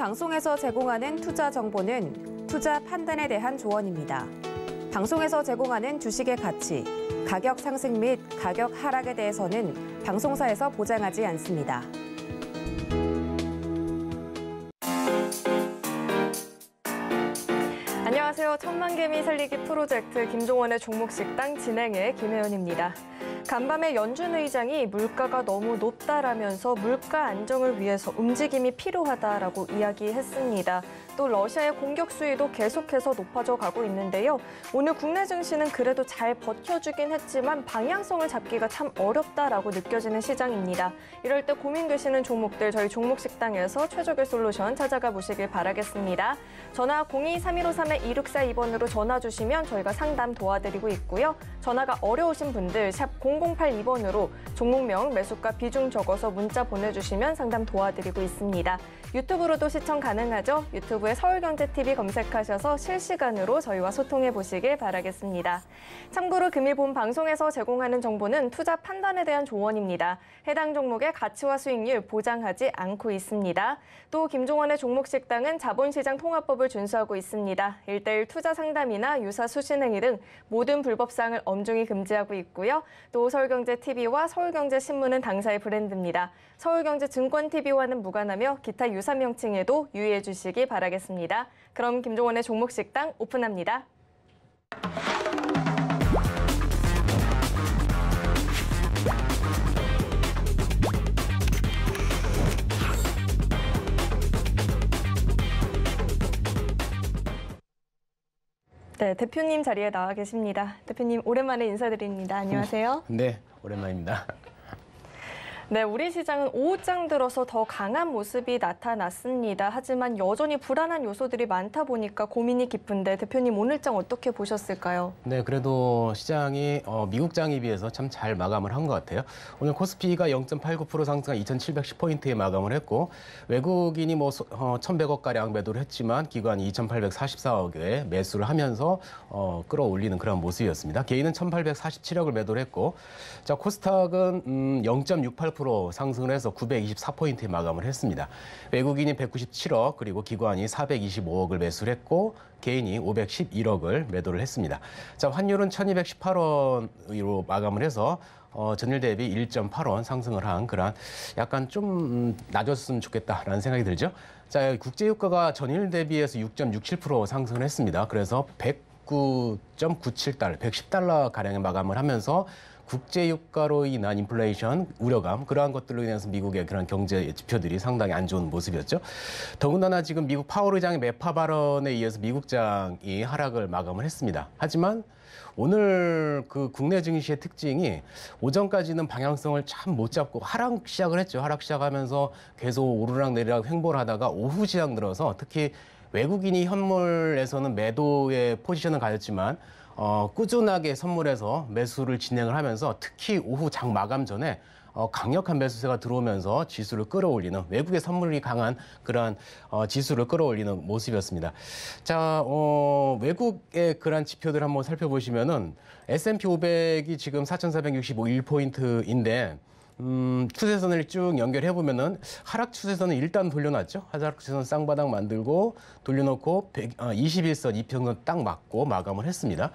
방송에서 제공하는 투자 정보는 투자 판단에 대한 조언입니다. 방송에서 제공하는 주식의 가치, 가격 상승 및 가격 하락에 대해서는 방송사에서 보장하지 않습니다. 안녕하세요. 천만 개미 살리기 프로젝트 김종원의 종목식당 진행의 김혜연입니다. 간밤에 연준 의장이 물가가 너무 높다라면서 물가 안정을 위해서 움직임이 필요하다라고 이야기했습니다. 또 러시아의 공격 수위도 계속해서 높아져 가고 있는데요. 오늘 국내 증시는 그래도 잘 버텨주긴 했지만 방향성을 잡기가 참 어렵다라고 느껴지는 시장입니다. 이럴 때 고민되시는 종목들 저희 종목식당에서 최적의 솔루션 찾아가 보시길 바라겠습니다. 전화 02-3153-2642번으로 전화 주시면 저희가 상담 도와드리고 있고요. 전화가 어려우신 분들 샵 0082번으로 종목명, 매수가 비중 적어서 문자 보내주시면 상담 도와드리고 있습니다. 유튜브로도 시청 가능하죠? 유튜브에 유튜브에 서울경제TV 검색하셔서 실시간으로 저희와 소통해 보시길 바라겠습니다. 참고로 금일 본 방송에서 제공하는 정보는 투자 판단에 대한 조언입니다. 해당 종목의 가치와 수익률 보장하지 않고 있습니다. 또 김종원의 종목식당은 자본시장 통합법을 준수하고 있습니다. 일대일 투자 상담이나 유사 수신행위 등 모든 불법사항을 엄중히 금지하고 있고요. 또 서울경제TV와 서울경제신문은 당사의 브랜드입니다. 서울경제증권TV와는 무관하며 기타 유사 명칭에도 유의해 주시기 바라겠습니다. 알겠습니다. 그럼 김종원의 종목식당 오픈합니다. 네, 대표님 자리에 나와 계십니다. 대표님 오랜만에 인사드립니다. 안녕하세요. 네, 오랜만입니다. 네, 우리 시장은 오후장 들어서 더 강한 모습이 나타났습니다. 하지만 여전히 불안한 요소들이 많다 보니까 고민이 깊은데 대표님 오늘장 어떻게 보셨을까요? 네, 그래도 시장이 어, 미국장에 비해서 참 잘 마감을 한 것 같아요. 오늘 코스피가 0.89% 상승한 2,710포인트에 마감을 했고 외국인이 뭐 어, 1,100억가량 매도를 했지만 기관이 2,844억에 매수를 하면서 어, 끌어올리는 그런 모습이었습니다. 개인은 1,847억을 매도를 했고 자 코스닥은 음, 0.68% 3.8% 상승을 해서 924포인트에 마감을 했습니다. 외국인이 197억 그리고 기관이 425억을 매수를 했고 개인이 511억을 매도를 했습니다. 자 환율은 1218원으로 마감을 해서 어, 전일 대비 1.8원 상승을 한 그런 약간 좀 낮았으면 좋겠다라는 생각이 들죠. 자, 국제유가가 전일 대비해서 6.67% 상승을 했습니다. 그래서 100 9.97달러, 110달러 가량의 마감을 하면서 국제유가로 인한 인플레이션 우려감 그러한 것들로 인해서 미국의 그런 경제 지표들이 상당히 안 좋은 모습이었죠. 더군다나 지금 미국 파월 의장의 메파 발언에 의해서 미국장이 하락을 마감을 했습니다. 하지만 오늘 그 국내 증시의 특징이 오전까지는 방향성을 참 못 잡고 하락 시작을 했죠. 하락 시작하면서 계속 오르락 내리락 횡보 하다가 오후 시장 들어서 특히 외국인이 현물에서는 매도의 포지션을 가졌지만 어, 꾸준하게 선물해서 매수를 진행을 하면서 특히 오후 장 마감 전에 어, 강력한 매수세가 들어오면서 지수를 끌어올리는 외국의 선물이 강한 그러한 어, 지수를 끌어올리는 모습이었습니다. 자, 어, 외국의 그러한 지표들 한번 살펴보시면은 S&P 500이 지금 4,465 1포인트인데 음, 추세선을 쭉 연결해 보면은 하락 추세선은 일단 돌려놨죠. 하락 추세선 쌍바닥 만들고 돌려놓고 100, 아, 21선 이평선 딱 맞고 마감을 했습니다.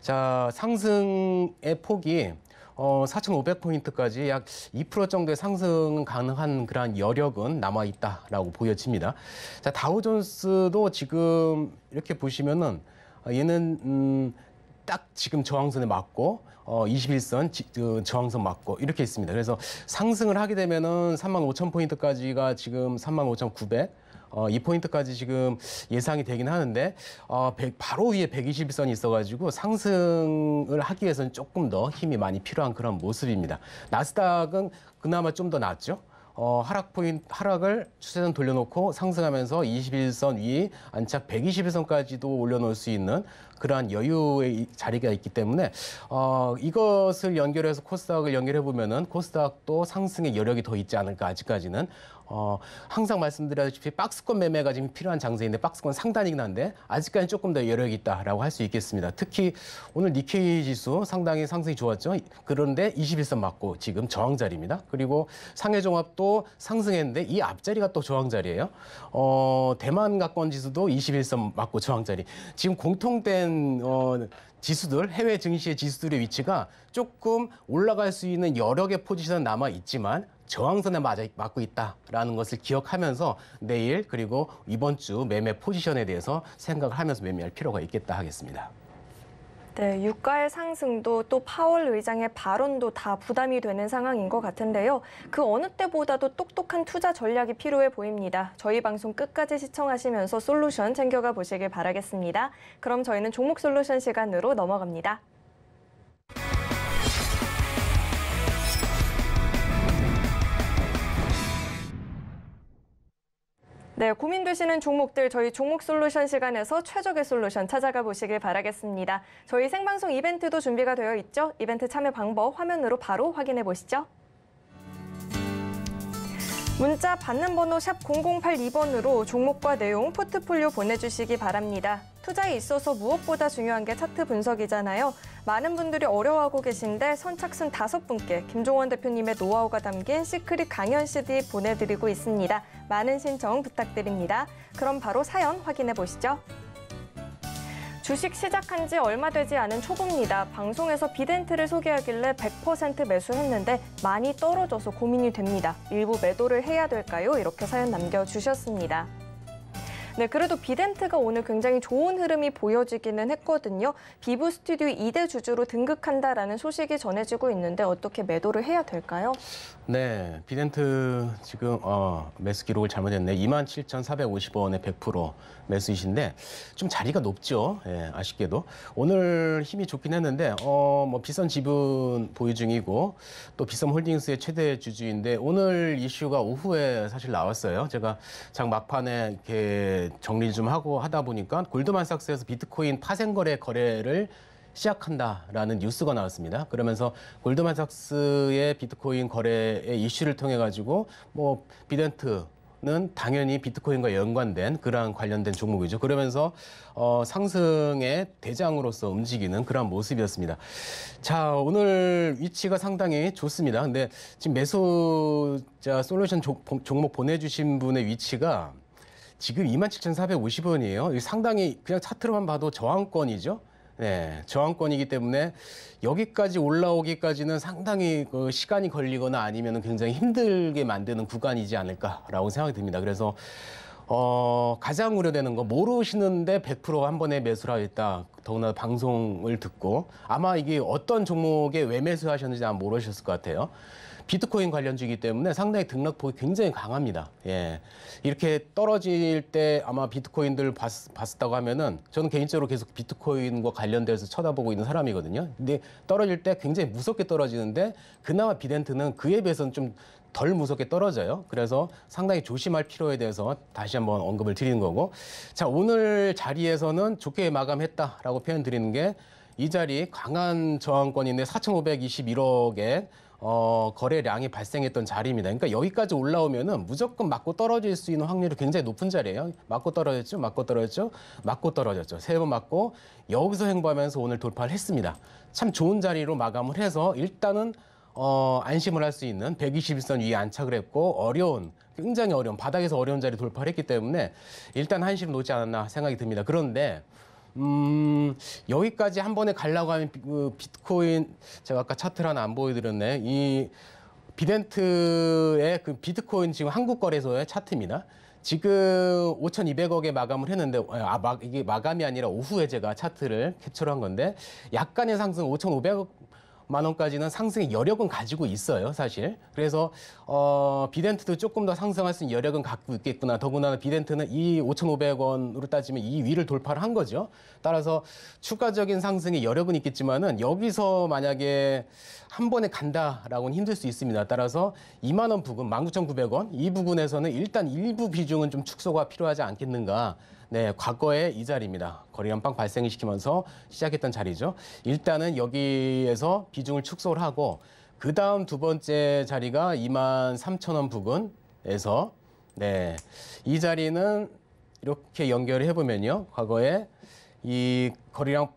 자 상승의 폭이 어, 4,500포인트까지 약 2% 정도의 상승 가능한 그러한 여력은 남아있다라고 보여집니다. 자, 다우존스도 지금 이렇게 보시면은 아, 얘는, 음, 딱 지금 저항선에 맞고 어, 21선 지, 그, 저항선 맞고 이렇게 있습니다. 그래서 상승을 하게 되면은 3만 5천 포인트까지가 지금 3만 5천 9백 어, 이포인트까지 지금 예상이 되긴 하는데 어, 100, 바로 위에 121선이 있어가지고 상승을 하기 위해서는 조금 더 힘이 많이 필요한 그런 모습입니다. 나스닥은 그나마 좀 더 낫죠. 어, 하락 포인 하락을 추세선 돌려놓고 상승하면서 21선 위 안착 121선까지도 올려놓을 수 있는 그러한 여유의 자리가 있기 때문에 어, 이것을 연결해서 코스닥을 연결해 보면은 코스닥도 상승의 여력이 더 있지 않을까 아직까지는 어, 항상 말씀드렸다시피 박스권 매매가 지금 필요한 장세인데 박스권 상단이긴 한데 아직까지 조금 더 여력이 있다라고 할 수 있겠습니다. 특히 오늘 니케이 지수 상당히 상승이 좋았죠. 그런데 21선 맞고 지금 저항 자리입니다. 그리고 상해 종합도 상승했는데 이 앞자리가 또 저항 자리예요. 어, 대만 가권 지수도 21선 맞고 저항 자리. 지금 공통된 어, 지수들 해외 증시의 지수들의 위치가 조금 올라갈 수 있는 여력의 포지션 남아 있지만 저항선에 맞아, 맞고 있다라는 것을 기억하면서 내일 그리고 이번 주 매매 포지션에 대해서 생각을 하면서 매매할 필요가 있겠다 하겠습니다. 네, 유가의 상승도 또 파월 의장의 발언도 다 부담이 되는 상황인 것 같은데요. 그 어느 때보다도 똑똑한 투자 전략이 필요해 보입니다. 저희 방송 끝까지 시청하시면서 솔루션 챙겨가 보시길 바라겠습니다. 그럼 저희는 종목 솔루션 시간으로 넘어갑니다. 네, 고민되시는 종목들 저희 종목 솔루션 시간에서 최적의 솔루션 찾아가 보시길 바라겠습니다. 저희 생방송 이벤트도 준비가 되어 있죠? 이벤트 참여 방법 화면으로 바로 확인해 보시죠. 문자 받는 번호 0082번으로 종목과 내용, 포트폴리오 보내주시기 바랍니다. 투자에 있어서 무엇보다 중요한 게 차트 분석이잖아요. 많은 분들이 어려워하고 계신데 선착순 다섯 분께 김종원 대표님의 노하우가 담긴 시크릿 강연 CD 보내드리고 있습니다. 많은 신청 부탁드립니다. 그럼 바로 사연 확인해 보시죠. 주식 시작한 지 얼마 되지 않은 초보입니다. 방송에서 비덴트를 소개하길래 100% 매수했는데 많이 떨어져서 고민이 됩니다. 일부 매도를 해야 될까요? 이렇게 사연 남겨주셨습니다. 네, 그래도 비덴트가 오늘 굉장히 좋은 흐름이 보여지기는 했거든요. 비브 스튜디오 2대 주주로 등극한다라는 소식이 전해지고 있는데 어떻게 매도를 해야 될까요? 네, 비덴트 지금 어, 매수 기록을 잘못했네. 27,450원에 100%. 매수이신데 좀 자리가 높죠. 예, 아쉽게도 오늘 힘이 좋긴 했는데 어, 뭐 비선 지분 보유 중이고 또 비선 홀딩스의 최대 주주인데 오늘 이슈가 오후에 사실 나왔어요. 제가 장 막판에 이렇게 정리 좀 하고 하다 보니까 골드만삭스에서 비트코인 파생거래 거래를 시작한다라는 뉴스가 나왔습니다. 그러면서 골드만삭스의 비트코인 거래의 이슈를 통해 가지고 뭐 비덴트 는 당연히 비트코인과 연관된 그러한 관련된 종목이죠. 그러면서 어, 상승의 대장으로서 움직이는 그러한 모습이었습니다. 자, 오늘 위치가 상당히 좋습니다. 근데 지금 매수자 솔루션 조, 종목 보내주신 분의 위치가 지금 27,450원이에요. 상당히 그냥 차트로만 봐도 저항권이죠. 네, 저항권이기 때문에 여기까지 올라오기까지는 상당히 그 시간이 걸리거나 아니면 굉장히 힘들게 만드는 구간이지 않을까라고 생각이 듭니다. 그래서 어, 가장 우려되는 거 모르시는데 100%한 번에 매수를 하겠다. 더구나 방송을 듣고 아마 이게 어떤 종목에 왜 매수하셨는지 아마 모르셨을 것 같아요. 비트코인 관련주이기 때문에 상당히 등락폭이 굉장히 강합니다. 예. 이렇게 떨어질 때 아마 비트코인들 봤, 봤다고 하면은 저는 개인적으로 계속 비트코인과 관련돼서 쳐다보고 있는 사람이거든요. 근데 떨어질 때 굉장히 무섭게 떨어지는데 그나마 비덴트는 그에 비해서는 좀 덜 무섭게 떨어져요. 그래서 상당히 조심할 필요에 대해서 다시 한번 언급을 드리는 거고. 자, 오늘 자리에서는 좋게 마감했다라고 표현 드리는 게 이 자리 강한 저항권인데 4,521억에 어, 거래량이 발생했던 자리입니다. 그러니까 여기까지 올라오면은 무조건 맞고 떨어질 수 있는 확률이 굉장히 높은 자리예요. 맞고 떨어졌죠, 맞고 떨어졌죠, 맞고 떨어졌죠. 세 번 맞고 여기서 행보하면서 오늘 돌파를 했습니다. 참 좋은 자리로 마감을 해서 일단은 어, 안심을 할 수 있는 1 2 0선 위에 안착을 했고 어려운 굉장히 어려운 바닥에서 어려운 자리 돌파를 했기 때문에 일단 한심 놓지 않았나 생각이 듭니다. 그런데 음, 여기까지 한 번에 가려고 하면 비- 그 비트코인 제가 아까 차트를 하나 안 보여드렸네. 이 비덴트의 그 비트코인 지금 한국 거래소의 차트입니다. 지금 5,200억에 마감을 했는데 어, 아, 마, 이게 마감이 아니라 오후에 제가 차트를 캡처를 한 건데 약간의 상승 5,500억 만 원까지는 상승의 여력은 가지고 있어요, 사실. 그래서 어, 비덴트도 조금 더 상승할 수 있는 여력은 갖고 있겠구나. 더구나 비덴트는 이 5,500원으로 따지면 이 위를 돌파를 한 거죠. 따라서 추가적인 상승의 여력은 있겠지만은 여기서 만약에 한 번에 간다라고는 힘들 수 있습니다. 따라서 2만 원 부근, 19,900원 이 부근에서는 일단 일부 비중은 좀 축소가 필요하지 않겠는가. 네, 과거의 이 자리입니다. 거리 연방 발생 시키면서 시작했던 자리죠. 일단은 여기에서 비중을 축소를 하고 그 다음 두 번째 자리가 2만 3천 원 부근에서 네, 이 자리는 이렇게 연결을 해보면요. 과거에 이 거리량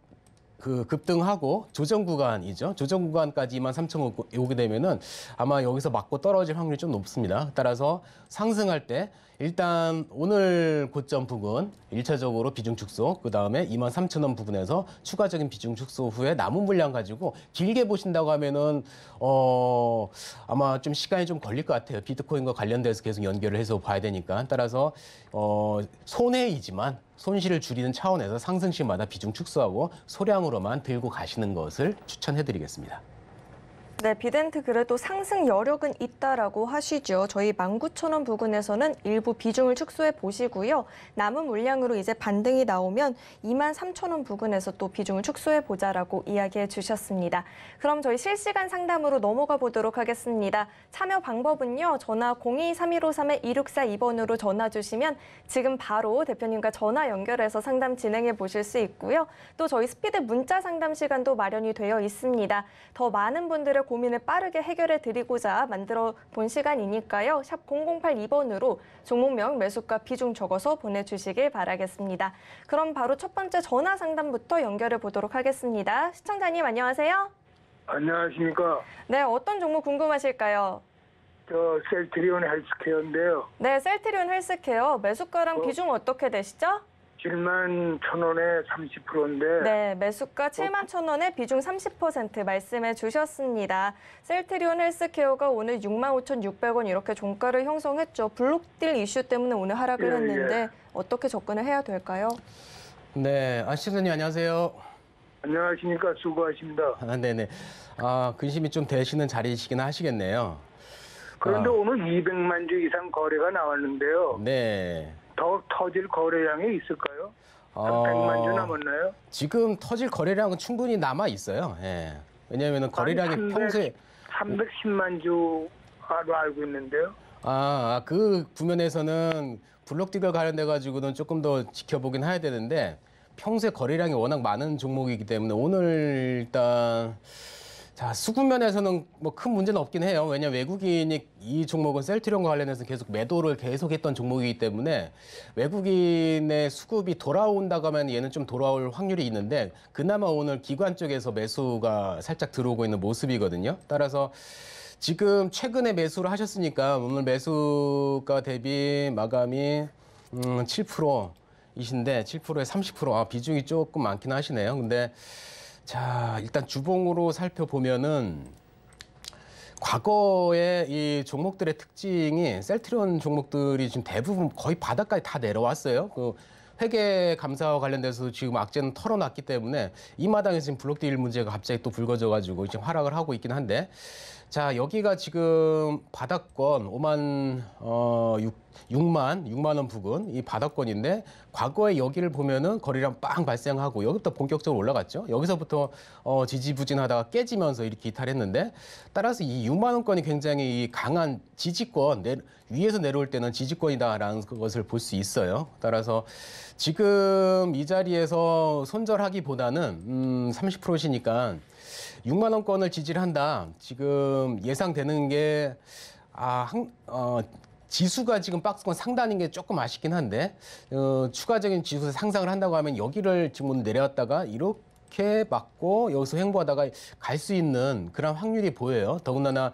그 급등하고 조정 구간이죠. 조정 구간까지 2만 3천 오게 되면은 아마 여기서 맞고 떨어질 확률이 좀 높습니다. 따라서 상승할 때 일단 오늘 고점 부근 일차적으로 비중 축소, 그 다음에 2 3 0 0원 부분에서 추가적인 비중 축소 후에 남은 물량 가지고 길게 보신다고 하면은 어 아마 좀 시간이 좀 걸릴 것 같아요. 비트코인과 관련돼서 계속 연결을 해서 봐야 되니까 따라서 어 손해이지만 손실을 줄이는 차원에서 상승시마다 비중 축소하고 소량으로만 들고 가시는 것을 추천해드리겠습니다. 네, 비덴트 그래도 상승 여력은 있다라고 하시죠. 저희 19,000원 부근에서는 일부 비중을 축소해 보시고요. 남은 물량으로 이제 반등이 나오면 23,000원 부근에서 또 비중을 축소해 보자라고 이야기해 주셨습니다. 그럼 저희 실시간 상담으로 넘어가 보도록 하겠습니다. 참여 방법은요. 전화 023153-2642번으로 전화 주시면 지금 바로 대표님과 전화 연결해서 상담 진행해 보실 수 있고요. 또 저희 스피드 문자 상담 시간도 마련이 되어 있습니다. 더 많은 분들의 고민을 빠르게 해결해 드리고자 만들어 본 시간이니까요. 샵 0082번으로 종목명 매수가 비중 적어서 보내주시길 바라겠습니다. 그럼 바로 첫 번째 전화 상담부터 연결해 보도록 하겠습니다. 시청자님 안녕하세요. 안녕하십니까. 네, 어떤 종목 궁금하실까요? 저 셀트리온 헬스케어인데요. 네, 셀트리온 헬스케어 매수가랑 어? 비중 어떻게 되시죠? 7만 천 원에 30%인데 네, 매수가 7만 천 원에 비중 30% 말씀해 주셨습니다. 셀트리온 헬스케어가 오늘 6만 5 6 0원 이렇게 종가를 형성했죠. 블록딜 이슈 때문에 오늘 하락을 예, 예. 했는데 예. 어떻게 접근을 해야 될까요? 네, 아 시장님 안녕하세요. 안녕하십니까 수고하십니다. 아, 네네. 아 근심이 좀 되시는 자리이시긴 하시겠네요. 그런데 아. 오늘 200만 주 이상 거래가 나왔는데요. 네. 더 터질 거래량이 있을까요? 한0 0만 어, 주나 못 나요? 지금 터질 거래량은 충분히 남아 있어요. 예. 왜냐하면 거래량이 삼백- 평소에 310만 주로 알고 있는데요. 아, 아 그 부면에서는 블록딜과 관련돼 가지고는 조금 더 지켜보긴 해야 되는데 평소에 거래량이 워낙 많은 종목이기 때문에 오늘 일단 자, 수급 면에서는 뭐 큰 문제는 없긴 해요. 왜냐면 외국인이 이 종목은 셀트리온과 관련해서 계속 매도를 계속했던 종목이기 때문에 외국인의 수급이 돌아온다고 하면 얘는 좀 돌아올 확률이 있는데 그나마 오늘 기관 쪽에서 매수가 살짝 들어오고 있는 모습이거든요. 따라서 지금 최근에 매수를 하셨으니까 오늘 매수가 대비 마감이 음, 7%이신데 7%에 30%아 비중이 조금 많긴 하시네요. 근데 자, 일단 주봉으로 살펴보면은 과거의 이 종목들의 특징이 셀트리온 종목들이 지금 대부분 거의 바닥까지 다 내려왔어요. 그 회계 감사와 관련돼서 지금 악재는 털어놨기 때문에 이 마당에 지금 블록딜 문제가 갑자기 또 불거져가지고 지금 하락을 하고 있긴 한데 자, 여기가 지금 바닷권 5만 어 6, 만 6만 원 부근 이바닷권인데 과거에 여기를 보면은 거리량 빵 발생하고 여기부터 본격적으로 올라갔죠. 여기서부터 어 지지부진하다가 깨지면서 이렇게 이탈했는데 따라서 이 6만 원권이 굉장히 이 강한 지지권 내, 위에서 내려올 때는 지지권이다라는 것을 볼 수 있어요. 따라서 지금 이 자리에서 손절하기보다는 음 30%시니까 6만 원권을 지지를 한다. 지금 예상되는 게 아, 한, 어, 지수가 지금 박스권 상단인 게 조금 아쉽긴 한데 어, 추가적인 지수 상상을 한다고 하면 여기를 지금 내려왔다가 이렇게 막고 여기서 횡보하다가 갈 수 있는 그런 확률이 보여요. 더군다나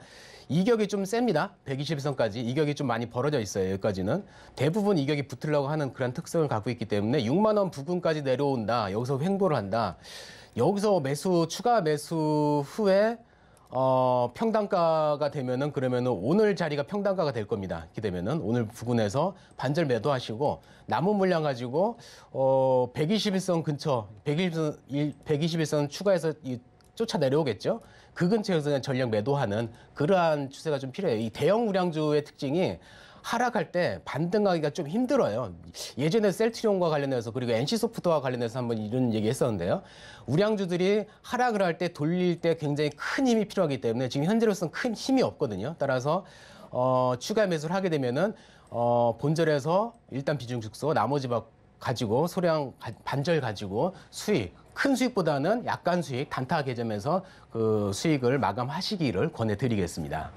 이격이 좀 셉니다. 120선까지 이격이 좀 많이 벌어져 있어요. 여기까지는 대부분 이격이 붙으려고 하는 그런 특성을 갖고 있기 때문에 6만 원 부근까지 내려온다. 여기서 횡보를 한다. 여기서 매수 추가 매수 후에 어, 평단가가 되면은 그러면은 오늘 자리가 평단가가 될 겁니다. 이렇게 되면은 오늘 부근에서 반절 매도하시고 남은 물량 가지고 어, 121선 근처 121, 121선 추가해서 이, 쫓아 내려오겠죠. 그 근처에서 그 전력 매도하는 그러한 추세가 좀 필요해요. 이 대형 우량주의 특징이 하락할 때 반등하기가 좀 힘들어요. 예전에 셀트리온과 관련해서 그리고 NC소프트와 관련해서 한번 이런 얘기 했었는데요. 우량주들이 하락을 할 때 돌릴 때 굉장히 큰 힘이 필요하기 때문에 지금 현재로서는 큰 힘이 없거든요. 따라서 어, 추가 매수를 하게 되면은 어, 본절에서 일단 비중 축소, 나머지 막 가지고 소량 반절 가지고 수익 큰 수익보다는 약간 수익 단타 개점에서그 수익을 마감하시기를 권해드리겠습니다.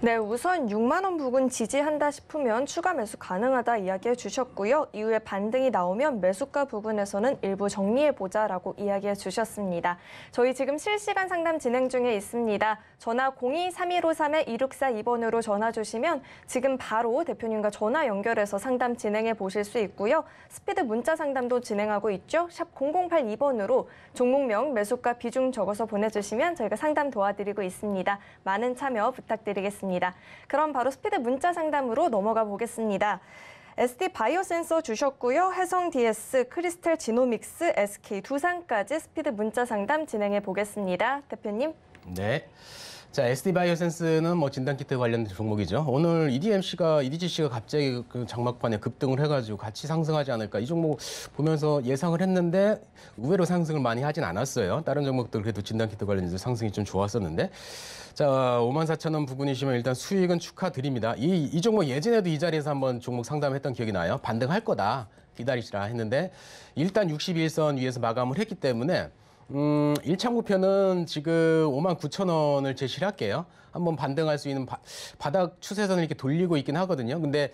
네, 우선 6만 원 부근 지지한다 싶으면 추가 매수 가능하다 이야기해 주셨고요. 이후에 반등이 나오면 매수가 부근에서는 일부 정리해 보자라고 이야기해 주셨습니다. 저희 지금 실시간 상담 진행 중에 있습니다. 전화 02-3153-2642번으로 전화 주시면 지금 바로 대표님과 전화 연결해서 상담 진행해 보실 수 있고요. 스피드 문자 상담도 진행하고 있죠. 샵 0082번으로 종목명 매수가 비중 적어서 보내주시면 저희가 상담 도와드리고 있습니다. 많은 참여 부탁드리겠습니다. 알겠습니다. 그럼 바로 스피드 문자 상담으로 넘어가 보겠습니다. ST 바이오 센서 주셨고요. 해성 DS, 크리스텔 지노믹스, SK 두산까지 스피드 문자 상담 진행해 보겠습니다. 대표님. 네. 자, SD 바이오센스는 뭐 진단 키트 관련된 종목이죠. 오늘 EDMC가 EDGC가 갑자기 그 장막판에 급등을 해가지고 같이 상승하지 않을까 이 종목 보면서 예상을 했는데 의외로 상승을 많이 하진 않았어요. 다른 종목들 그래도 진단 키트 관련해서 상승이 좀 좋았었는데 자 5만 4천 원부분이시면 일단 수익은 축하드립니다. 이 이 종목 예전에도 이 자리에서 한번 종목 상담했던 기억이 나요. 반등할 거다 기다리시라 했는데 일단 61선 위에서 마감을 했기 때문에. 음, 1차 목표는 지금 5만 9천 원을 제시를 할게요. 한번 반등할 수 있는 바, 바닥 추세선을 이렇게 돌리고 있긴 하거든요. 근데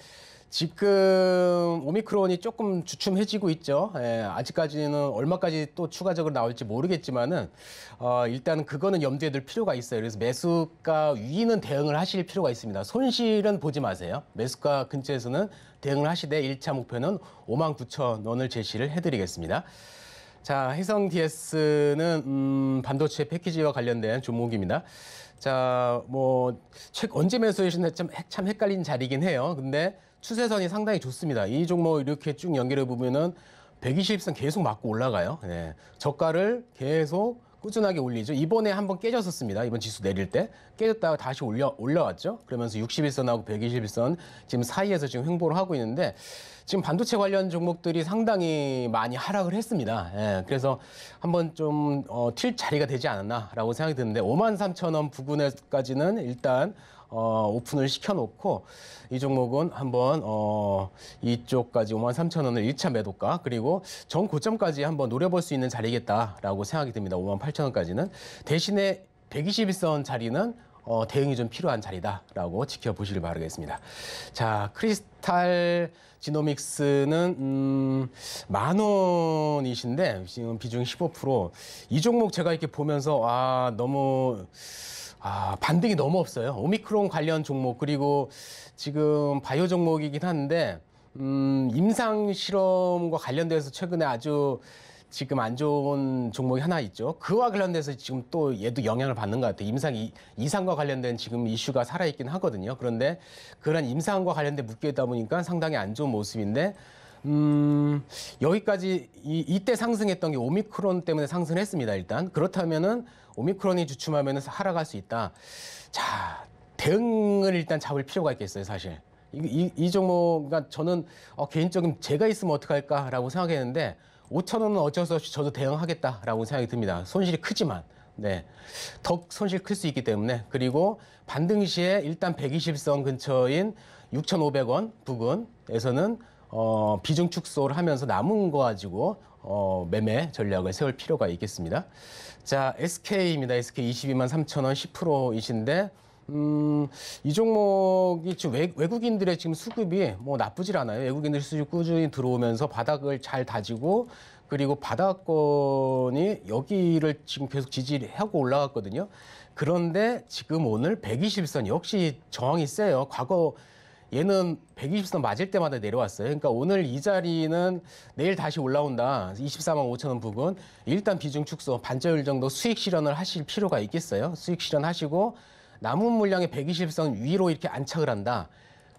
지금 오미크론이 조금 주춤해지고 있죠. 예, 아직까지는 얼마까지 또 추가적으로 나올지 모르겠지만은 어, 일단 그거는 염두에 둘 필요가 있어요. 그래서 매수가 위는 대응을 하실 필요가 있습니다. 손실은 보지 마세요. 매수가 근처에서는 대응을 하시되 일차 목표는 5만 9천 원을 제시를 해드리겠습니다. 자, 혜성 DS는 음, 반도체 패키지와 관련된 종목입니다. 자, 뭐 책 언제 매수하시나 참, 참 헷갈린 자리긴 해요. 근데 추세선이 상당히 좋습니다. 이 종목 이렇게 쭉 연결해 보면은 120선 계속 맞고 올라가요. 네. 저가를 계속 꾸준하게 올리죠. 이번에 한번 깨졌었습니다. 이번 지수 내릴 때 깨졌다가 다시 올려 올라왔죠. 그러면서 61선하고 121선 지금 사이에서 지금 횡보를 하고 있는데 지금 반도체 관련 종목들이 상당히 많이 하락을 했습니다. 예, 그래서 한번 좀튈 어, 자리가 되지 않았나라고 생각이 드는데 5 3 0 0 0원 부근에까지는 일단 어, 오픈을 시켜놓고 이 종목은 한번 어, 이쪽까지 5 3 0 0 0 원을 1차 매도가 그리고 전 고점까지 한번 노려볼 수 있는 자리겠다라고 생각이 듭니다. 5 8 0 0 0 원까지는 대신에 121선 자리는 어, 대응이 좀 필요한 자리다라고 지켜보시길 바라겠습니다. 자 크리스탈 지노믹스는 음, 만 원이신데 지금 비중 15%. 이 종목 제가 이렇게 보면서 아 너무 아, 반등이 너무 없어요. 오미크론 관련 종목 그리고 지금 바이오 종목이긴 한데 음, 임상 실험과 관련돼서 최근에 아주 지금 안 좋은 종목이 하나 있죠. 그와 관련돼서 지금 또 얘도 영향을 받는 것 같아요. 임상 이상과 관련된 지금 이슈가 살아있긴 하거든요. 그런데 그런 임상과 관련된 묶여 있다 보니까 상당히 안 좋은 모습인데 음, 여기까지 이, 이때 상승했던 게 오미크론 때문에 상승했습니다. 일단 그렇다면은 오미크론이 주춤하면 하락할 수 있다. 자 대응을 일단 잡을 필요가 있겠어요, 사실. 이, 이, 이 종목, 그러니까 저는 어, 개인적인 제가 있으면 어떡할까라고 생각했는데 5천 원은 어쩔 수 없이 저도 대응하겠다라고 생각이 듭니다. 손실이 크지만 네. 더 손실 클 수 있기 때문에 그리고 반등 시에 일단 120선 근처인 6,500원 부근에서는 어, 비중 축소를 하면서 남은 거 가지고 어, 매매 전략을 세울 필요가 있겠습니다. 자, SK입니다. SK 22만 3천 원 10%이신데 음, 이 종목이 지금 외, 국인들의 지금 수급이 뭐 나쁘질 않아요. 외국인들 수급 꾸준히 들어오면서 바닥을 잘 다지고 그리고 바닥권이 여기를 지금 계속 지지하고 올라갔거든요. 그런데 지금 오늘 120선 역시 저항이 세요. 과거 얘는 120선 맞을 때마다 내려왔어요. 그러니까 오늘 이 자리는 내일 다시 올라온다. 24만 5천 원 부근 일단 비중 축소, 반절 정도 수익 실현을 하실 필요가 있겠어요. 수익 실현하시고 남은 물량의 120선 위로 이렇게 안착을 한다.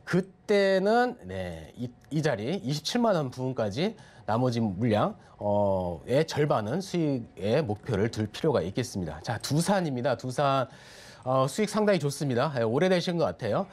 그때는 네, 이, 이 자리 27만 원 부분까지 나머지 물량의 어, 절반은 수익의 목표를 둘 필요가 있겠습니다. 자, 두산입니다. 두산 어, 수익 상당히 좋습니다. 예, 오래되신 것 같아요.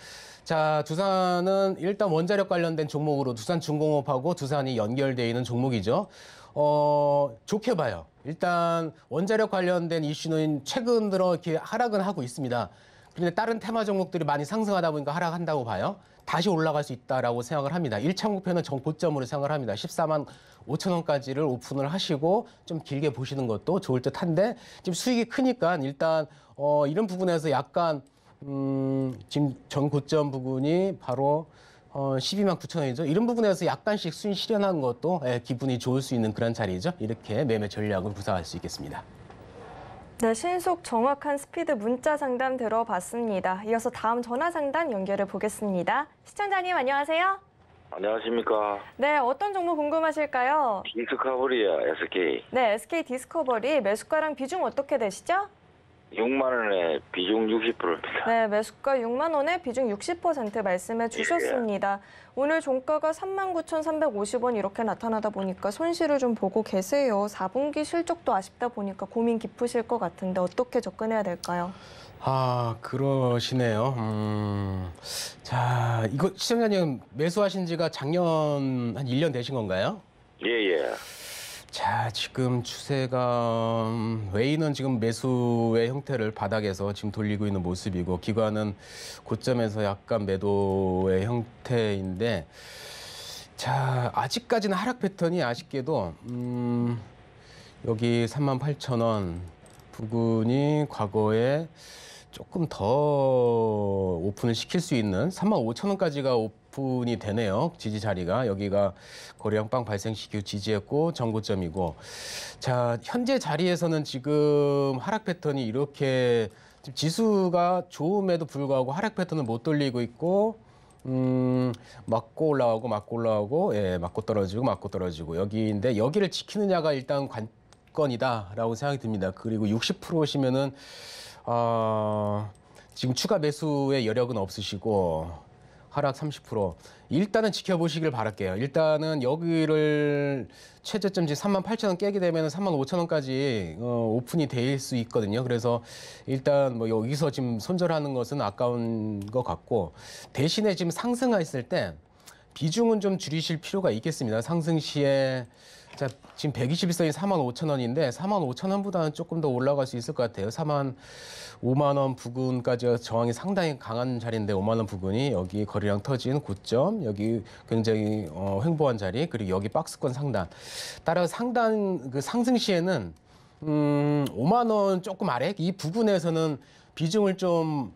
자, 두산은 일단 원자력 관련된 종목으로 두산 중공업하고 두산이 연결되어 있는 종목이죠. 어, 좋게 봐요. 일단 원자력 관련된 이슈는 최근 들어 이렇게 하락은 하고 있습니다. 그런데 다른 테마 종목들이 많이 상승하다 보니까 하락한다고 봐요. 다시 올라갈 수 있다라고 생각을 합니다. 1차 목표는 정고점으로 생각을 합니다. 14만 5천 원까지를 오픈을 하시고 좀 길게 보시는 것도 좋을 듯한데 지금 수익이 크니까 일단 어, 이런 부분에서 약간 음, 지금 정고점 부분이 바로 어, 12만 9천 원이죠. 이런 부분에서 약간씩 수익 실현한 것도 예, 기분이 좋을 수 있는 그런 자리죠. 이렇게 매매 전략을 구사할 수 있겠습니다. 네, 신속 정확한 스피드 문자 상담 들어봤습니다. 이어서 다음 전화 상담 연결해 보겠습니다. 시청자님 안녕하세요. 안녕하십니까. 네, 어떤 정보 궁금하실까요? 디스커버리야 SK. 네, SK 디스커버리 매수가랑 비중 어떻게 되시죠? 6만 원에 비중 60%입니다. 네, 매수가 6만 원에 비중 60% 말씀해 예. 주셨습니다. 예. 오늘 종가가 39,350원 이렇게 나타나다 보니까 손실을 좀 보고 계세요. 4분기 실적도 아쉽다 보니까 고민 깊으실 것 같은데 어떻게 접근해야 될까요? 아, 그러시네요. 음. 자, 이거 시청자님 매수하신 지가 작년 한 1년 되신 건가요? 예, 예. 자, 지금 추세가 음, 웨이는 지금 매수의 형태를 바닥에서 지금 돌리고 있는 모습이고 기관은 고점에서 약간 매도의 형태인데 자, 아직까지는 하락 패턴이 아쉽게도 음, 여기 38,000원 부근이 과거에 조금 더 오픈을 시킬 수 있는 35,000원까지가 오픈 분이 되네요. 지지 자리가 여기가 고려빵 발생 시기 지지했고 정고점이고 자 현재 자리에서는 지금 하락 패턴이 이렇게 지수가 좋음에도 불구하고 하락 패턴을 못 돌리고 있고 음, 맞고 올라오고 맞고 올라오고 예, 맞고 떨어지고 맞고 떨어지고 여기인데 여기를 지키느냐가 일단 관건이다라고 생각이 듭니다. 그리고 60%시면은 어, 아, 지금 추가 매수의 여력은 없으시고 하락 30%. 일단은 지켜보시길 바랄게요. 일단은 여기를 최저점 3만 8천 원 깨게 되면 3만 5천 원까지 어, 오픈이 될 수 있거든요. 그래서 일단 뭐 여기서 지금 손절하는 것은 아까운 것 같고 대신에 지금 상승했을 때 비중은 좀 줄이실 필요가 있겠습니다. 상승 시에 자, 지금 121선이 4만 5천 원인데 4만 5천 원보다는 조금 더 올라갈 수 있을 것 같아요. 4만 5만 원 부근까지 저항이 상당히 강한 자리인데 5만 원 부근이 여기 거리랑 터진 고점, 여기 굉장히 어, 횡보한 자리, 그리고 여기 박스권 상단. 따라서 상단 그 상승 시에는 음, 5만 원 조금 아래 이 부근에서는 비중을 좀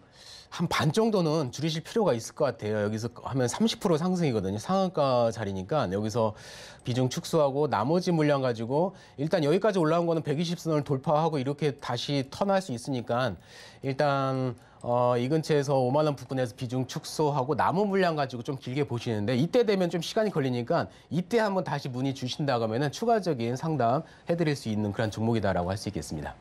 한반 정도는 줄이실 필요가 있을 것 같아요. 여기서 하면 30% 상승이거든요. 상한가 자리니까 여기서 비중 축소하고 나머지 물량 가지고 일단 여기까지 올라온 거는 120선을 돌파하고 이렇게 다시 턴할 수 있으니까 일단 어, 이 근처에서 5만 원 부근에서 비중 축소하고 남은 물량 가지고 좀 길게 보시는데 이때 되면 좀 시간이 걸리니까 이때 한번 다시 문의 주신다 그러면은 추가적인 상담 해드릴 수 있는 그런 종목이다라고 할 수 있겠습니다.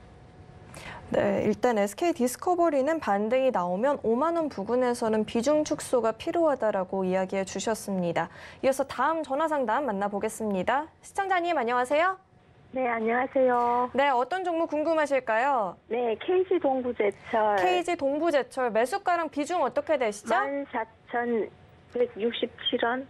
네, 일단 SK 디스커버리는 반등이 나오면 5만 원 부근에서는 비중 축소가 필요하다라고 이야기해 주셨습니다. 이어서 다음 전화 상담 만나보겠습니다. 시청자님 안녕하세요. 네, 안녕하세요. 네, 어떤 종목 궁금하실까요? 네, KG 동부제철. KG 동부제철 매수가랑 비중 어떻게 되시죠? 14,167원.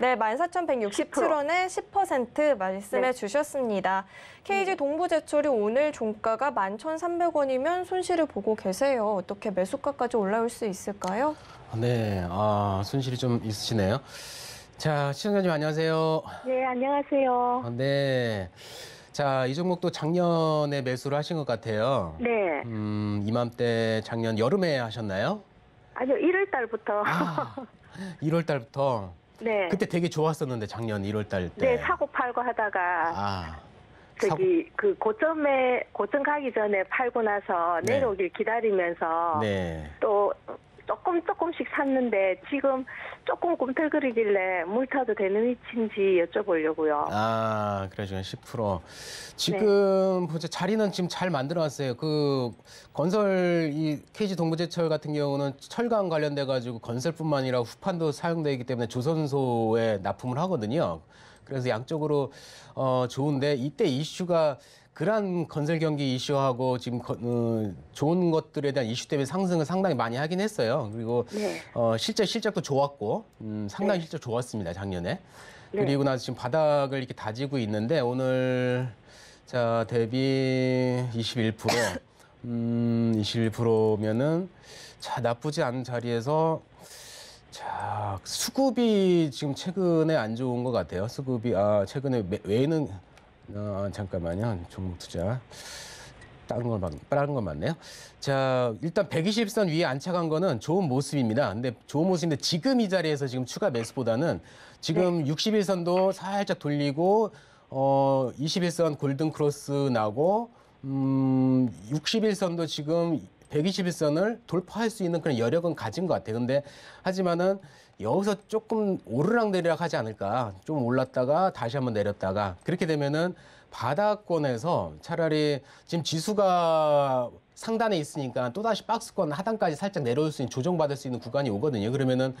네, 14,167원에 10% 말씀해 네. 주셨습니다. KG 음. 동부제철이 오늘 종가가 11,300원이면 손실을 보고 계세요. 어떻게 매수가까지 올라올 수 있을까요? 아, 네, 아, 손실이 좀 있으시네요. 자, 시청자님 안녕하세요. 네, 안녕하세요. 아, 네. 자, 이 종목도 작년에 매수를 하신 것 같아요. 네. 음, 이맘때 작년 여름에 하셨나요? 아니요, 1월 달부터. 아, 1월 달부터. 네. 그때 되게 좋았었는데 작년 1월 달 때. 네, 사고 팔고 하다가 아. 저기 사고... 그 고점에 고점 가기 전에 팔고 나서 네. 내려오길 기다리면서 네. 또 조금 조금씩 샀는데 지금 조금 꿈틀거리길래 물 타도 되는 위치인지 여쭤보려고요. 아, 그러시군요. 10%. 지금 네. 보자 리는 지금 잘 만들어놨어요. 그 건설 이 KG 동부제철 같은 경우는 철강 관련돼 가지고 건설뿐만 아니라 후판도 사용되기 때문에 조선소에 납품을 하거든요. 그래서 양적으로 어 좋은데 이때 이슈가 그러한 건설 경기 이슈하고 지금 거, 어, 좋은 것들에 대한 이슈 때문에 상승을 상당히 많이 하긴 했어요. 그리고 네. 어, 실제 실적도 좋았고 음, 상당히 네. 실적 좋았습니다 작년에. 네. 그리고 나서 지금 바닥을 이렇게 다지고 있는데 오늘 자 대비 21%음 21%면은 자 나쁘지 않은 자리에서 자 수급이 지금 최근에 안 좋은 것 같아요. 수급이 아 최근에 외에는 어, 아, 잠깐만요. 종목 투자. 다른 걸 맞, 다른 건 맞네요. 자, 일단 120선 위에 안착한 거는 좋은 모습입니다. 근데 좋은 모습인데 지금 이 자리에서 지금 추가 매수보다는 지금 61선도 살짝 돌리고 어 21선 골든 크로스 나고 음 61선도 지금 121선을 돌파할 수 있는 그런 여력은 가진 것 같아요. 근데 하지만은 여기서 조금 오르락내리락 하지 않을까. 좀 올랐다가 다시 한번 내렸다가 그렇게 되면은 바닥권에서 차라리 지금 지수가 상단에 있으니까 또다시 박스권 하단까지 살짝 내려올 수 있는 조정받을 수 있는 구간이 오거든요. 그러면은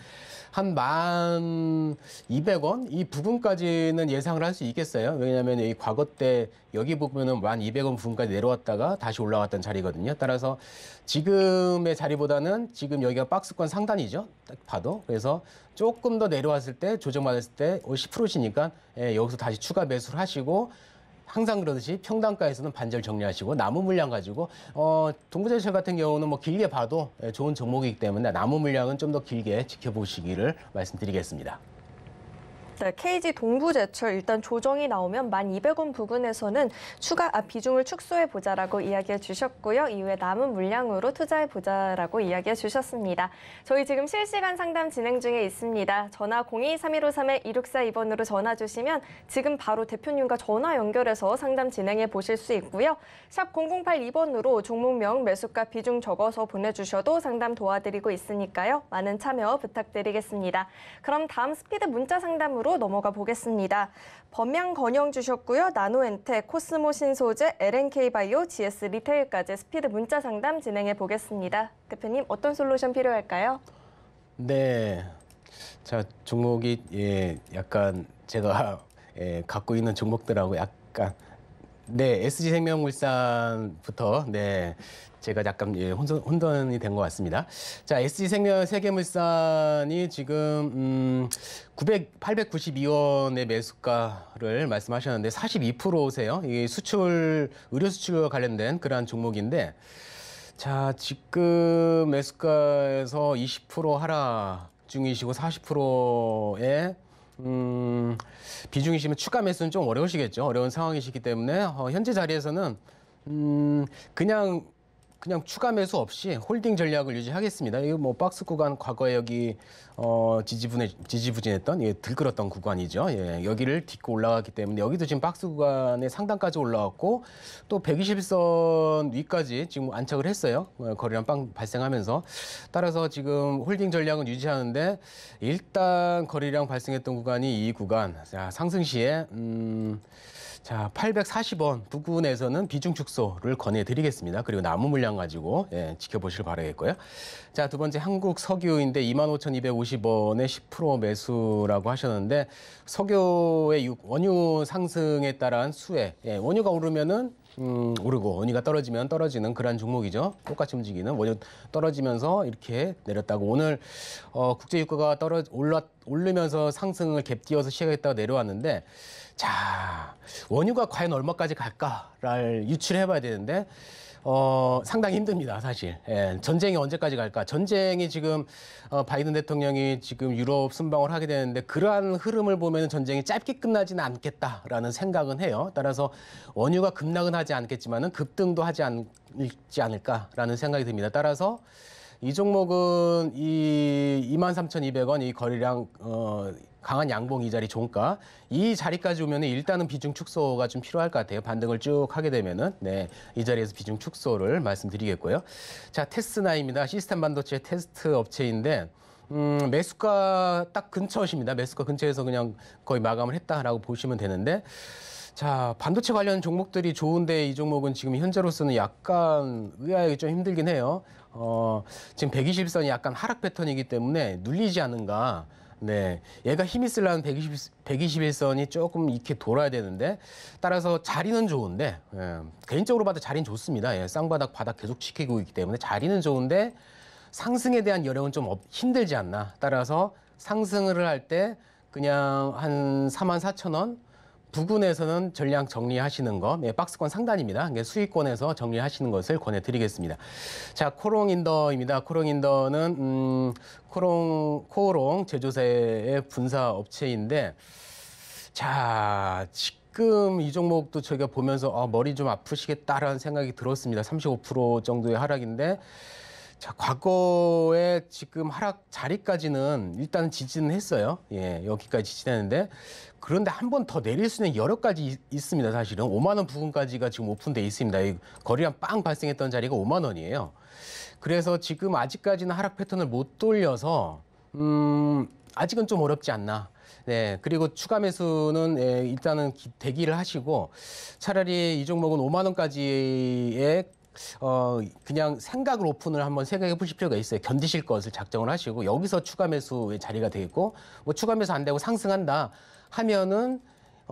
한 만 이백 원 이 부분까지는 예상을 할 수 있겠어요. 왜냐하면 이 과거 때 여기 보면은 만 이백 원 부분까지 내려왔다가 다시 올라왔던 자리거든요. 따라서 지금의 자리보다는 지금 여기가 박스권 상단이죠. 딱 봐도. 그래서 조금 더 내려왔을 때 조정받았을 때 10%시니까 예, 여기서 다시 추가 매수를 하시고 항상 그러듯이 평단가에서는 반절 정리하시고 남은 물량 가지고 어, 동부제철 같은 경우는 뭐 길게 봐도 예, 좋은 종목이기 때문에 남은 물량은 좀 더 길게 지켜보시기를 말씀드리겠습니다. 네, KG 동부제철 일단 조정이 나오면 1,200원 부근에서는 추가 아, 비중을 축소해 보자라고 이야기해 주셨고요. 이후에 남은 물량으로 투자해 보자라고 이야기해 주셨습니다. 저희 지금 실시간 상담 진행 중에 있습니다. 전화 02-3153-1642번으로 전화 주시면 지금 바로 대표님과 전화 연결해서 상담 진행해 보실 수 있고요. 샵 0082번으로 종목명 매수가 비중 적어서 보내주셔도 상담 도와드리고 있으니까요. 많은 참여 부탁드리겠습니다. 그럼 다음 스피드 문자 상담으로 소식으로 넘어가 보겠습니다. 범양 건영 주셨고요. 나노엔텍, 코스모 신소재, LNK바이오, GS 리테일까지 스피드 문자 상담 진행해 보겠습니다. 대표님, 어떤 솔루션 필요할까요? 네. 자, 종목이 예, 약간 제가 예, 갖고 있는 종목들하고 약간 네, SG생명물산부터 네 제가 약간 예, 혼돈, 이된 것 같습니다. 자, SG생명 세계물산이 지금 음, 900, 892원의 매수가를 말씀하셨는데 42%세요. 이게 수출 의료 수출과 관련된 그러한 종목인데 자, 지금 매수가에서 20% 하락 중이시고 40%의 음, 비중이시면 추가 매수는 좀 어려우시겠죠. 어려운 상황이시기 때문에 어, 현재 자리에서는 음, 그냥 그냥 추가 매수 없이 홀딩 전략을 유지하겠습니다. 이거 뭐 박스 구간 과거에 여기 어, 지지분에 지지부진했던 예, 들끓었던 구간이죠. 예, 여기를 딛고 올라갔기 때문에 여기도 지금 박스 구간에 상단까지 올라왔고 또 120선 위까지 지금 안착을 했어요. 어, 거래량 빵 발생하면서 따라서 지금 홀딩 전략은 유지하는데 일단 거래량 발생했던 구간이 이 구간 자, 상승 시에 음. 자, 840원 부근에서는 비중 축소를 권해드리겠습니다. 그리고 나무 물량 가지고 예, 지켜보시길 바라겠고요. 자, 두 번째 한국 석유인데 25,250원에 10% 매수라고 하셨는데 석유의 원유 상승에 따른 수혜, 예, 원유가 오르면은 음, 오르고 원유가 떨어지면 떨어지는 그런 종목이죠. 똑같이 움직이는 원유 떨어지면서 이렇게 내렸다고 오늘 어, 국제 유가가 떨어 올라 오르면서 상승을 갭 띄어서 시작했다가 내려왔는데 자, 원유가 과연 얼마까지 갈까를 유출해 봐야 되는데 어, 상당히 힘듭니다, 사실. 예, 전쟁이 언제까지 갈까? 전쟁이 지금 어, 바이든 대통령이 지금 유럽 순방을 하게 되는데 그러한 흐름을 보면 전쟁이 짧게 끝나지는 않겠다라는 생각은 해요. 따라서 원유가 급락은 하지 않겠지만은 급등도 하지 않지 않을까라는 생각이 듭니다. 따라서 이 종목은 이 23,200원 이 거래량 어 강한 양봉 이 자리 종가 이 자리까지 오면 일단은 비중 축소가 좀 필요할 것 같아요. 반등을 쭉 하게 되면은 네이 자리에서 비중 축소를 말씀드리겠고요. 자 테스나입니다. 시스템 반도체 테스트 업체인데 음, 매수가 딱 근처십니다. 매수가 근처에서 그냥 거의 마감을 했다라고 보시면 되는데 자 반도체 관련 종목들이 좋은데 이 종목은 지금 현재로서는 약간 의아하게 좀 힘들긴 해요. 어, 지금 120선이 약간 하락 패턴이기 때문에 눌리지 않은가. 네, 얘가 힘이 쓰려면 120, 121선이 조금 이렇게 돌아야 되는데 따라서 자리는 좋은데 예, 개인적으로 봐도 자리는 좋습니다. 예, 쌍바닥 바닥 계속 지키고 있기 때문에 자리는 좋은데 상승에 대한 여력은 좀 없, 힘들지 않나. 따라서 상승을 할 때 그냥 한 4만 4천 원 부근에서는 전량 정리하시는 거, 네, 박스권 상단입니다. 수익권에서 정리하시는 것을 권해드리겠습니다. 자, 코롱인더입니다. 코롱인더는 음, 코롱 코롱 제조사의 분사 업체인데, 자 지금 이 종목도 저희가 보면서 어, 머리 좀 아프시겠다라는 생각이 들었습니다. 35% 정도의 하락인데. 자, 과거에 지금 하락 자리까지는 일단 지지는 했어요. 예, 여기까지 지지했는데 그런데 한 번 더 내릴 수는 여러 가지 있습니다. 사실은 5만 원 부근까지가 지금 오픈돼 있습니다. 거리랑 빵 발생했던 자리가 5만 원이에요. 그래서 지금 아직까지는 하락 패턴을 못 돌려서 음, 아직은 좀 어렵지 않나. 네, 그리고 추가 매수는 예, 일단은 대기를 하시고 차라리 이 종목은 5만 원까지의 어, 그냥 생각을 오픈을 한번 생각해 보실 필요가 있어요. 견디실 것을 작정을 하시고 여기서 추가 매수의 자리가 되겠고 뭐 추가 매수 안 되고 상승한다. 하면은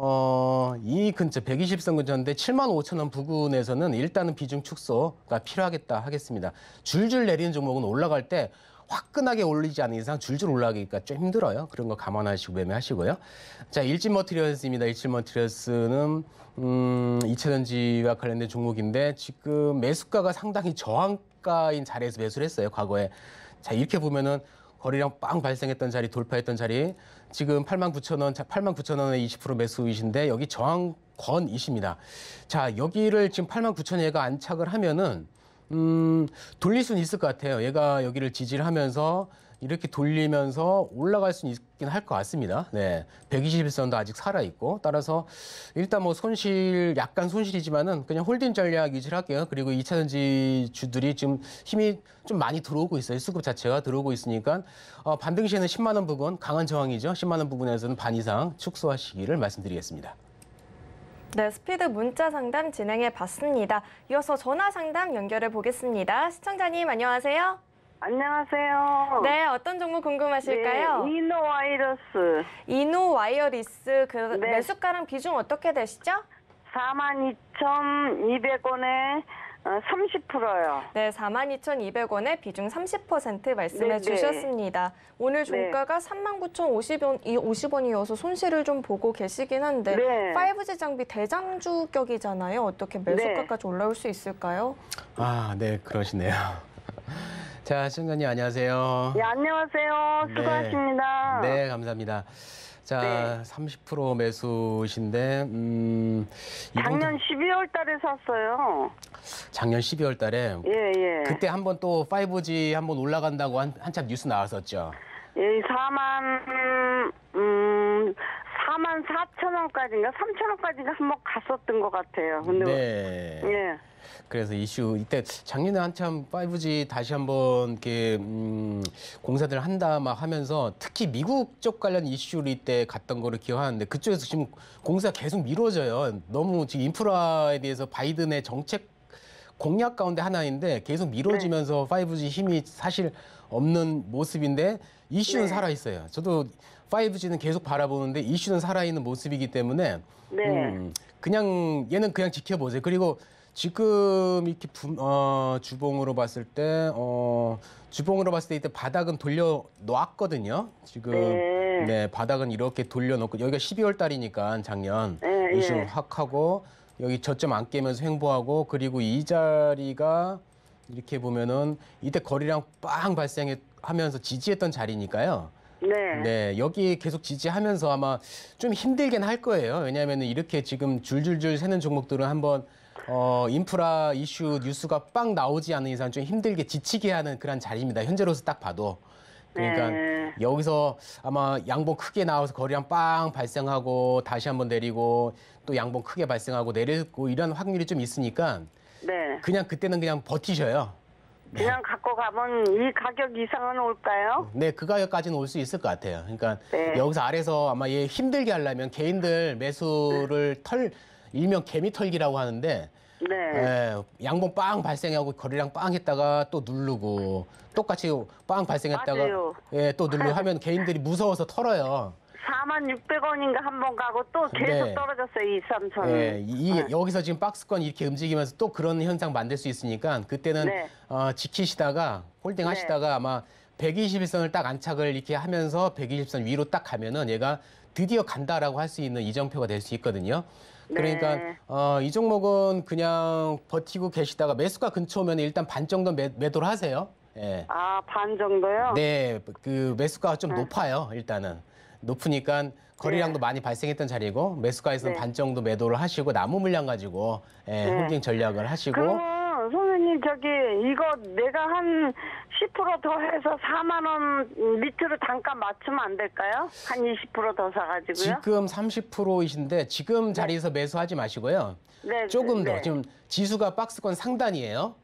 어, 이 근처 120선 근처인데 7만 5천 원 부근에서는 일단은 비중 축소가 필요하겠다 하겠습니다. 줄줄 내리는 종목은 올라갈 때 화끈하게 올리지 않는 이상 줄줄 올라가기가 좀 힘들어요. 그런 거 감안하시고 매매하시고요. 자, 일진 머티리얼스입니다. 일진 머티리얼스는 음, 이차전지와 관련된 종목인데 지금 매수가가 상당히 저항가인 자리에서 매수를 했어요. 과거에. 자, 이렇게 보면은 거리량 빵 발생했던 자리, 돌파했던 자리, 지금 8만 9천 원, 8만 9천 원에 20% 매수이신데 여기 저항권이십니다. 자, 여기를 지금 8만 9천 얘가 안착을 하면은 음, 돌릴 수는 있을 것 같아요. 얘가 여기를 지지를 하면서 이렇게 돌리면서 올라갈 수는 있긴 할 것 같습니다. 네. 121선도 아직 살아있고, 따라서 일단 뭐 손실, 약간 손실이지만은 그냥 홀딩 전략 유지할게요. 그리고 2차전지 주들이 지금 힘이 좀 많이 들어오고 있어요. 수급 자체가 들어오고 있으니까, 어, 반등 시에는 10만원 부분, 강한 저항이죠. 10만원 부분에서는 반 이상 축소하시기를 말씀드리겠습니다. 네, 스피드 문자 상담 진행해 봤습니다. 이어서 전화 상담 연결해 보겠습니다. 시청자님 안녕하세요. 안녕하세요. 네, 어떤 종목 궁금하실까요? 네, 이노와이러스. 이노와이어리스 그 네. 매수가랑 비중 어떻게 되시죠? 42,200원에 30%요. 어, 네, 42,200원에 비중 30% 말씀해 네네. 네. 주셨습니다. 오늘 네. 종가가 네. 39,050원이어서 손실을 좀 보고 계시긴 한데 네. 5G 장비 대장주격이잖아요. 어떻게 매수가까지 네. 올라올 수 있을까요? 아, 네, 그러시네요. 자, 시청님 안녕하세요. 예, 안녕하세요. 네. 수고하십니다. 네, 네 감사합니다. 자, 네. 30% 매수신데 음 작년 12월 달에 샀어요. 작년 12월 달에 예, 예. 그때 한번 또 5G 한번 올라간다고 한, 한참 뉴스 나왔었죠. 예, 4만 음 4만 4천 원까지인가 3천 원까지가 한번 갔었던 것 같아요. 근데 네. 예. 그래서 이슈 이때 작년에 한참 5G 다시 한번 이렇게 음, 공사들 한다 막 하면서 특히 미국 쪽 관련 이슈를 이때 갔던 거를 기억하는데 그쪽에서 지금 공사 계속 미뤄져요. 너무 지금 인프라에 대해서 바이든의 정책 공약 가운데 하나인데 계속 미뤄지면서 5G 힘이 사실 없는 모습인데 이슈는 네. 살아 있어요. 저도 5G는 계속 바라보는데 이슈는 살아있는 모습이기 때문에 네. 음, 그냥 얘는 그냥 지켜보세요. 그리고 지금 이렇게 부, 어, 주봉으로 봤을 때 어, 주봉으로 봤을 때 이때 바닥은 돌려 놨거든요 지금 네. 네 바닥은 이렇게 돌려 놓고 여기가 12월 달이니까 작년 네, 예. 이슈 예. 확 하고 여기 저점 안 깨면서 횡보하고 그리고 이 자리가 이렇게 보면은 이때 거리랑빵 발생하면서 지지했던 자리니까요. 네. 네, 여기 계속 지지하면서 아마 좀 힘들긴 할 거예요. 왜냐하면 이렇게 지금 줄줄줄 새는 종목들은 한번 어, 인프라 이슈 뉴스가 빵 나오지 않는 이상 좀 힘들게 지치게 하는 그런 자리입니다. 현재로서 딱 봐도. 그러니까 네. 여기서 아마 양봉 크게 나와서 거리량 빵 발생하고 다시 한번 내리고 또 양봉 크게 발생하고 내리고 이런 확률이 좀 있으니까 네. 그냥 그때는 그냥 버티셔요. 그냥 갖고 가면 이 가격 이상은 올까요? 네, 그 가격까지는 올 수 있을 것 같아요. 그러니까 네. 여기서 아래서 아마 얘 힘들게 하려면 개인들 매수를 털 일명 개미 털기라고 하는데 네. 예, 양봉 빵 발생하고 거래량 빵 했다가 또 누르고 똑같이 빵 발생했다가 예, 또 누르고 하면 개인들이 무서워서 털어요. 4만 600원인가 한 번 가고 또 네. 계속 네. 떨어졌어요, 이 삼천이. 예, 네, 이, 네. 여기서 지금 박스권 이렇게 움직이면서 또 그런 현상 만들 수 있으니까 그때는 네. 어, 지키시다가 홀딩 하시다가 네. 아마 121선을 딱 안착을 이렇게 하면서 120선 위로 딱 가면은 얘가 드디어 간다라고 할 수 있는 이정표가 될 수 있거든요. 그러니까 네. 어, 이 종목은 그냥 버티고 계시다가 매수가 근처 오면 일단 반 정도 매, 매도를 하세요. 예. 아, 반 정도요? 네, 그 매수가 좀 네. 높아요, 일단은. 높으니까 거래량도 네. 많이 발생했던 자리고 매수가에서는 네. 반 정도 매도를 하시고 남은 물량 가지고 예, 네. 홀딩 전략을 하시고 그럼 선생님 저기 이거 내가 한 10%더 해서 4만 원 밑으로 단가 맞추면 안 될까요? 한 20%더 사가지고요. 지금 30%이신데 지금 네. 자리에서 매수하지 마시고요. 네, 네 조금 네. 더 지금 지수가 박스권 상단이에요.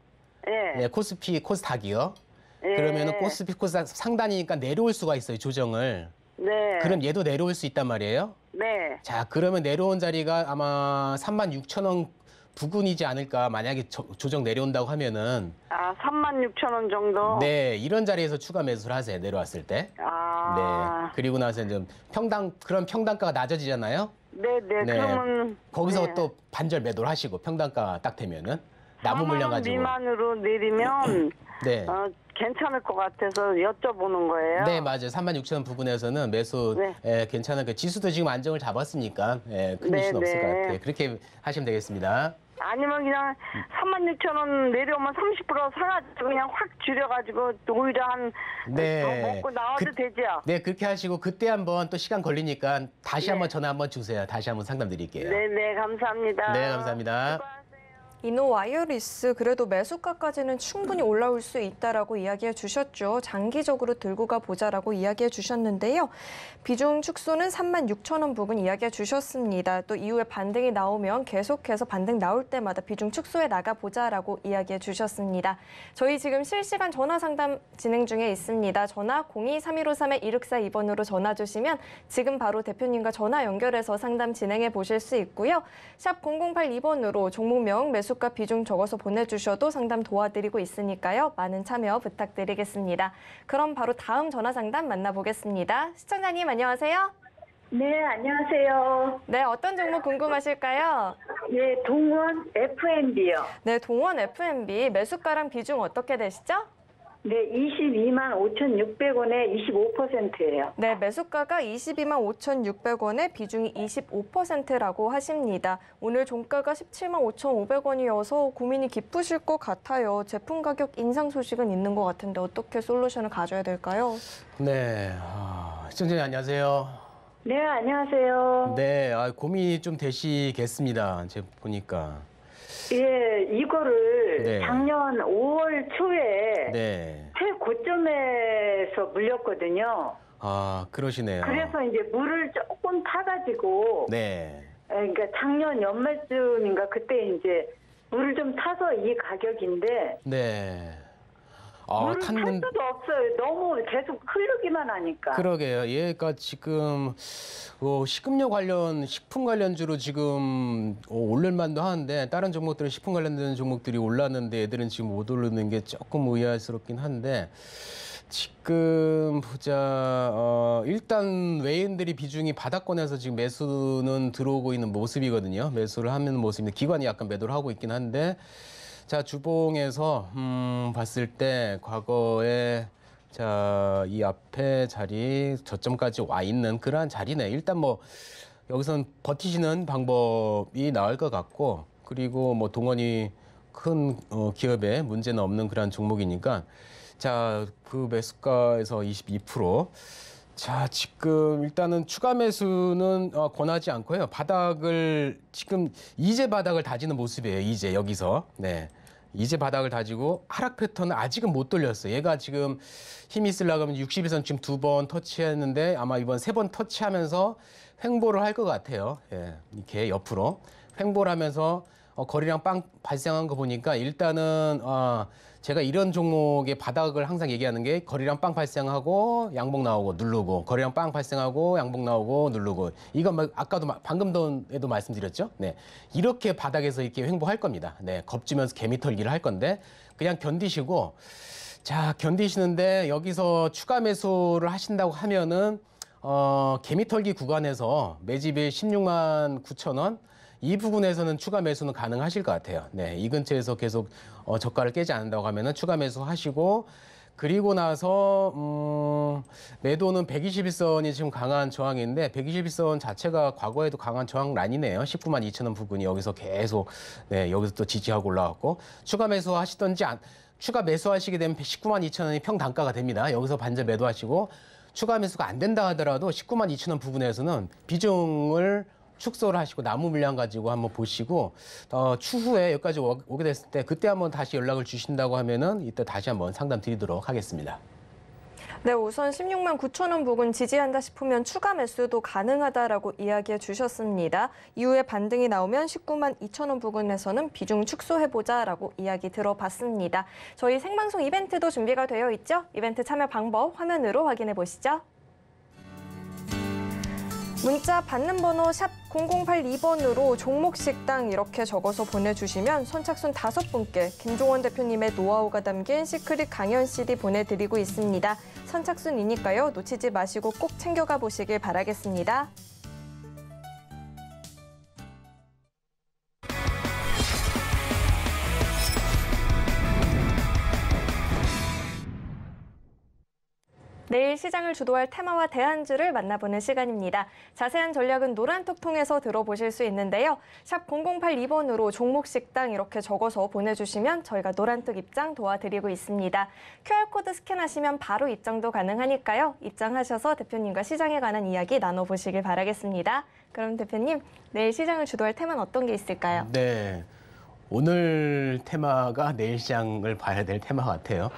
네. 네, 코스피 코스닥이요. 네. 예. 그러면 코스피 코스닥 상단이니까 내려올 수가 있어요 조정을. 네. 그럼 얘도 내려올 수 있단 말이에요? 네. 자, 그러면 내려온 자리가 아마 3만 6천 원 부근이지 않을까. 만약에 저- 조정 내려온다고 하면은 아, 3만 6천 원 정도? 네, 이런 자리에서 추가 매수를 하세요. 내려왔을 때. 아. 네. 그리고 나서 이제 평당 그런 평당가가 낮아지잖아요. 네, 네. 네. 그러면 거기서 네. 또 반절 매도를 하시고 평당가 딱 되면은 나무 물려가지고. 미만으로 내리면 네. 어, 괜찮을 것 같아서 여쭤보는 거예요. 네, 맞아요. 3만 6천 원 부분에서는 매수 네. 예, 괜찮은 그 지수도 지금 안정을 잡았으니까 예, 큰 네, 이슈 없을 것 네. 같아요. 그렇게 하시면 되겠습니다. 아니면 그냥 3만 6천 원 내려오면 30% 사가지고 그냥 확 줄여가지고 오히려 한 네. 먹고 나와도 그- 되죠? 네, 그렇게 하시고 그때 한번 또 시간 걸리니까 다시 네. 한번 전화 한번 주세요. 다시 한번 상담 드릴게요. 네네 네, 감사합니다. 네, 감사합니다. 수고 이노와이어리스 그래도 매수가까지는 충분히 올라올 수 있다라고 이야기해 주셨죠. 장기적으로 들고 가 보자라고 이야기해 주셨는데요. 비중 축소는 3만 6천 원 부근 이야기해 주셨습니다. 또 이후에 반등이 나오면 계속해서 반등 나올 때마다 비중 축소해 나가 보자라고 이야기해 주셨습니다. 저희 지금 실시간 전화 상담 진행 중에 있습니다. 전화 023153-1642번으로 전화 주시면 지금 바로 대표님과 전화 연결해서 상담 진행해 보실 수 있고요. 샵 0082번으로 종목명 매수 가 비중 적어서 보내주셔도 상담 도와드리고 있으니까요. 많은 참여 부탁드리겠습니다. 그럼 바로 다음 전화 상담 만나보겠습니다. 시청자님 안녕하세요. 네, 안녕하세요. 네, 어떤 종목 궁금하실까요? 예, 네, 동원 f b 요 네, 동원 f b 매수가랑 비중 어떻게 되시죠? 네, 22만 5,600원에 25%예요. 네, 매수가가 22만 5,600원에 비중이 25%라고 하십니다. 오늘 종가가 17만 5,500원이어서 고민이 깊으실 것 같아요. 제품 가격 인상 소식은 있는 것 같은데 어떻게 솔루션을 가져야 될까요? 네, 아, 시청자님 안녕하세요. 네, 안녕하세요. 네, 아, 고민이 좀 되시겠습니다. 제가 보니까. 예, 이거를 네. 작년 5월 초에 네. 최고점에서 물렸거든요. 아, 그러시네요. 그래서 이제 물을 조금 타가지고, 네. 예, 그러니까 작년 연말쯤인가 그때 이제 물을 좀 타서 이 가격인데, 네. 아, 물을 탄 탔는 수도 없어요. 너무 계속 흐르기만 하니까. 그러게요. 예, 그러니까 지금 어, 식음료 관련 식품 관련주로 지금 어, 올릴만도 하는데 다른 종목들은 식품 관련된 종목들이 올랐는데 애들은 지금 못 오르는 게 조금 의아스럽긴 한데 지금 보자 어, 일단 외인들이 비중이 바닥권에서 지금 매수는 들어오고 있는 모습이거든요. 매수를 하는 모습인데 기관이 약간 매도를 하고 있긴 한데. 자 주봉에서 음, 봤을 때 과거에 자, 이 앞에 자리 저점까지 와 있는 그러한 자리네. 일단 뭐 여기선 버티시는 방법이 나을 것 같고 그리고 뭐 동원이 큰 어, 기업에 문제는 없는 그러한 종목이니까 자, 그 매수가에서 22%. 자, 지금 일단은 추가 매수는 어, 권하지 않고요. 바닥을 지금 이제 바닥을 다지는 모습이에요. 이제 여기서. 네. 이제 바닥을 다지고 하락 패턴은 아직은 못 돌렸어요. 얘가 지금 힘이 있으려면 60일선 지금 두 번 터치했는데 아마 이번 세 번 터치하면서 횡보를 할 것 같아요. 예. 이렇게 옆으로 횡보를 하면서 어, 거리량빵 발생한 거 보니까 일단은 어, 제가 이런 종목의 바닥을 항상 얘기하는 게거리량빵 발생하고 양봉 나오고 누르고 거리량빵 발생하고 양봉 나오고 누르고 이건 아까도 방금 도에도 말씀드렸죠. 네 이렇게 바닥에서 이렇게 횡보할 겁니다. 네 겁주면서 개미털기를 할 건데 그냥 견디시고 자 견디시는데 여기서 추가 매수를 하신다고 하면은 어 개미털기 구간에서 매집이 16만 9천 원. 이 부분에서는 추가 매수는 가능하실 것 같아요. 네, 이 근처에서 계속 어, 저가를 깨지 않는다고 하면은 추가 매수 하시고 그리고 나서 음, 매도는 121선이 지금 강한 저항인데 121선 자체가 과거에도 강한 저항 라인이네요. 19만 2천 원 부근이 여기서 계속 네, 여기서 또 지지하고 올라왔고 추가 매수 하시던지 안, 추가 매수하시게 되면 19만 2천 원이 평단가가 됩니다. 여기서 반전 매도하시고 추가 매수가 안 된다 하더라도 19만 2천 원 부분에서는 비중을 축소를 하시고 나무 물량 가지고 한번 보시고 어, 추후에 여기까지 오- 게 됐을 때 그때 한번 다시 연락을 주신다고 하면은 이때 다시 한번 상담 드리도록 하겠습니다. 네, 우선 16만 9천 원 부근 지지한다 싶으면 추가 매수도 가능하다라고 이야기해 주셨습니다. 이후에 반등이 나오면 19만 2천 원 부근에서는 비중 축소해보자라고 이야기 들어봤습니다. 저희 생방송 이벤트도 준비가 되어 있죠? 이벤트 참여 방법 화면으로 확인해 보시죠. 문자 받는 번호 샵 0082번으로 종목식당 이렇게 적어서 보내주시면 선착순 다섯 분께 김종원 대표님의 노하우가 담긴 시크릿 강연 CD 보내드리고 있습니다. 선착순이니까요. 놓치지 마시고 꼭 챙겨가 보시길 바라겠습니다. 내일 시장을 주도할 테마와 대안주를 만나보는 시간입니다. 자세한 전략은 노란톡 통해서 들어보실 수 있는데요. 샵 0082번으로 종목식당 이렇게 적어서 보내주시면 저희가 노란톡 입장 도와드리고 있습니다. QR코드 스캔하시면 바로 입장도 가능하니까요. 입장하셔서 대표님과 시장에 관한 이야기 나눠보시길 바라겠습니다. 그럼 대표님, 내일 시장을 주도할 테마는 어떤 게 있을까요? 네. 오늘 테마가 내일 시장을 봐야 될 테마 같아요.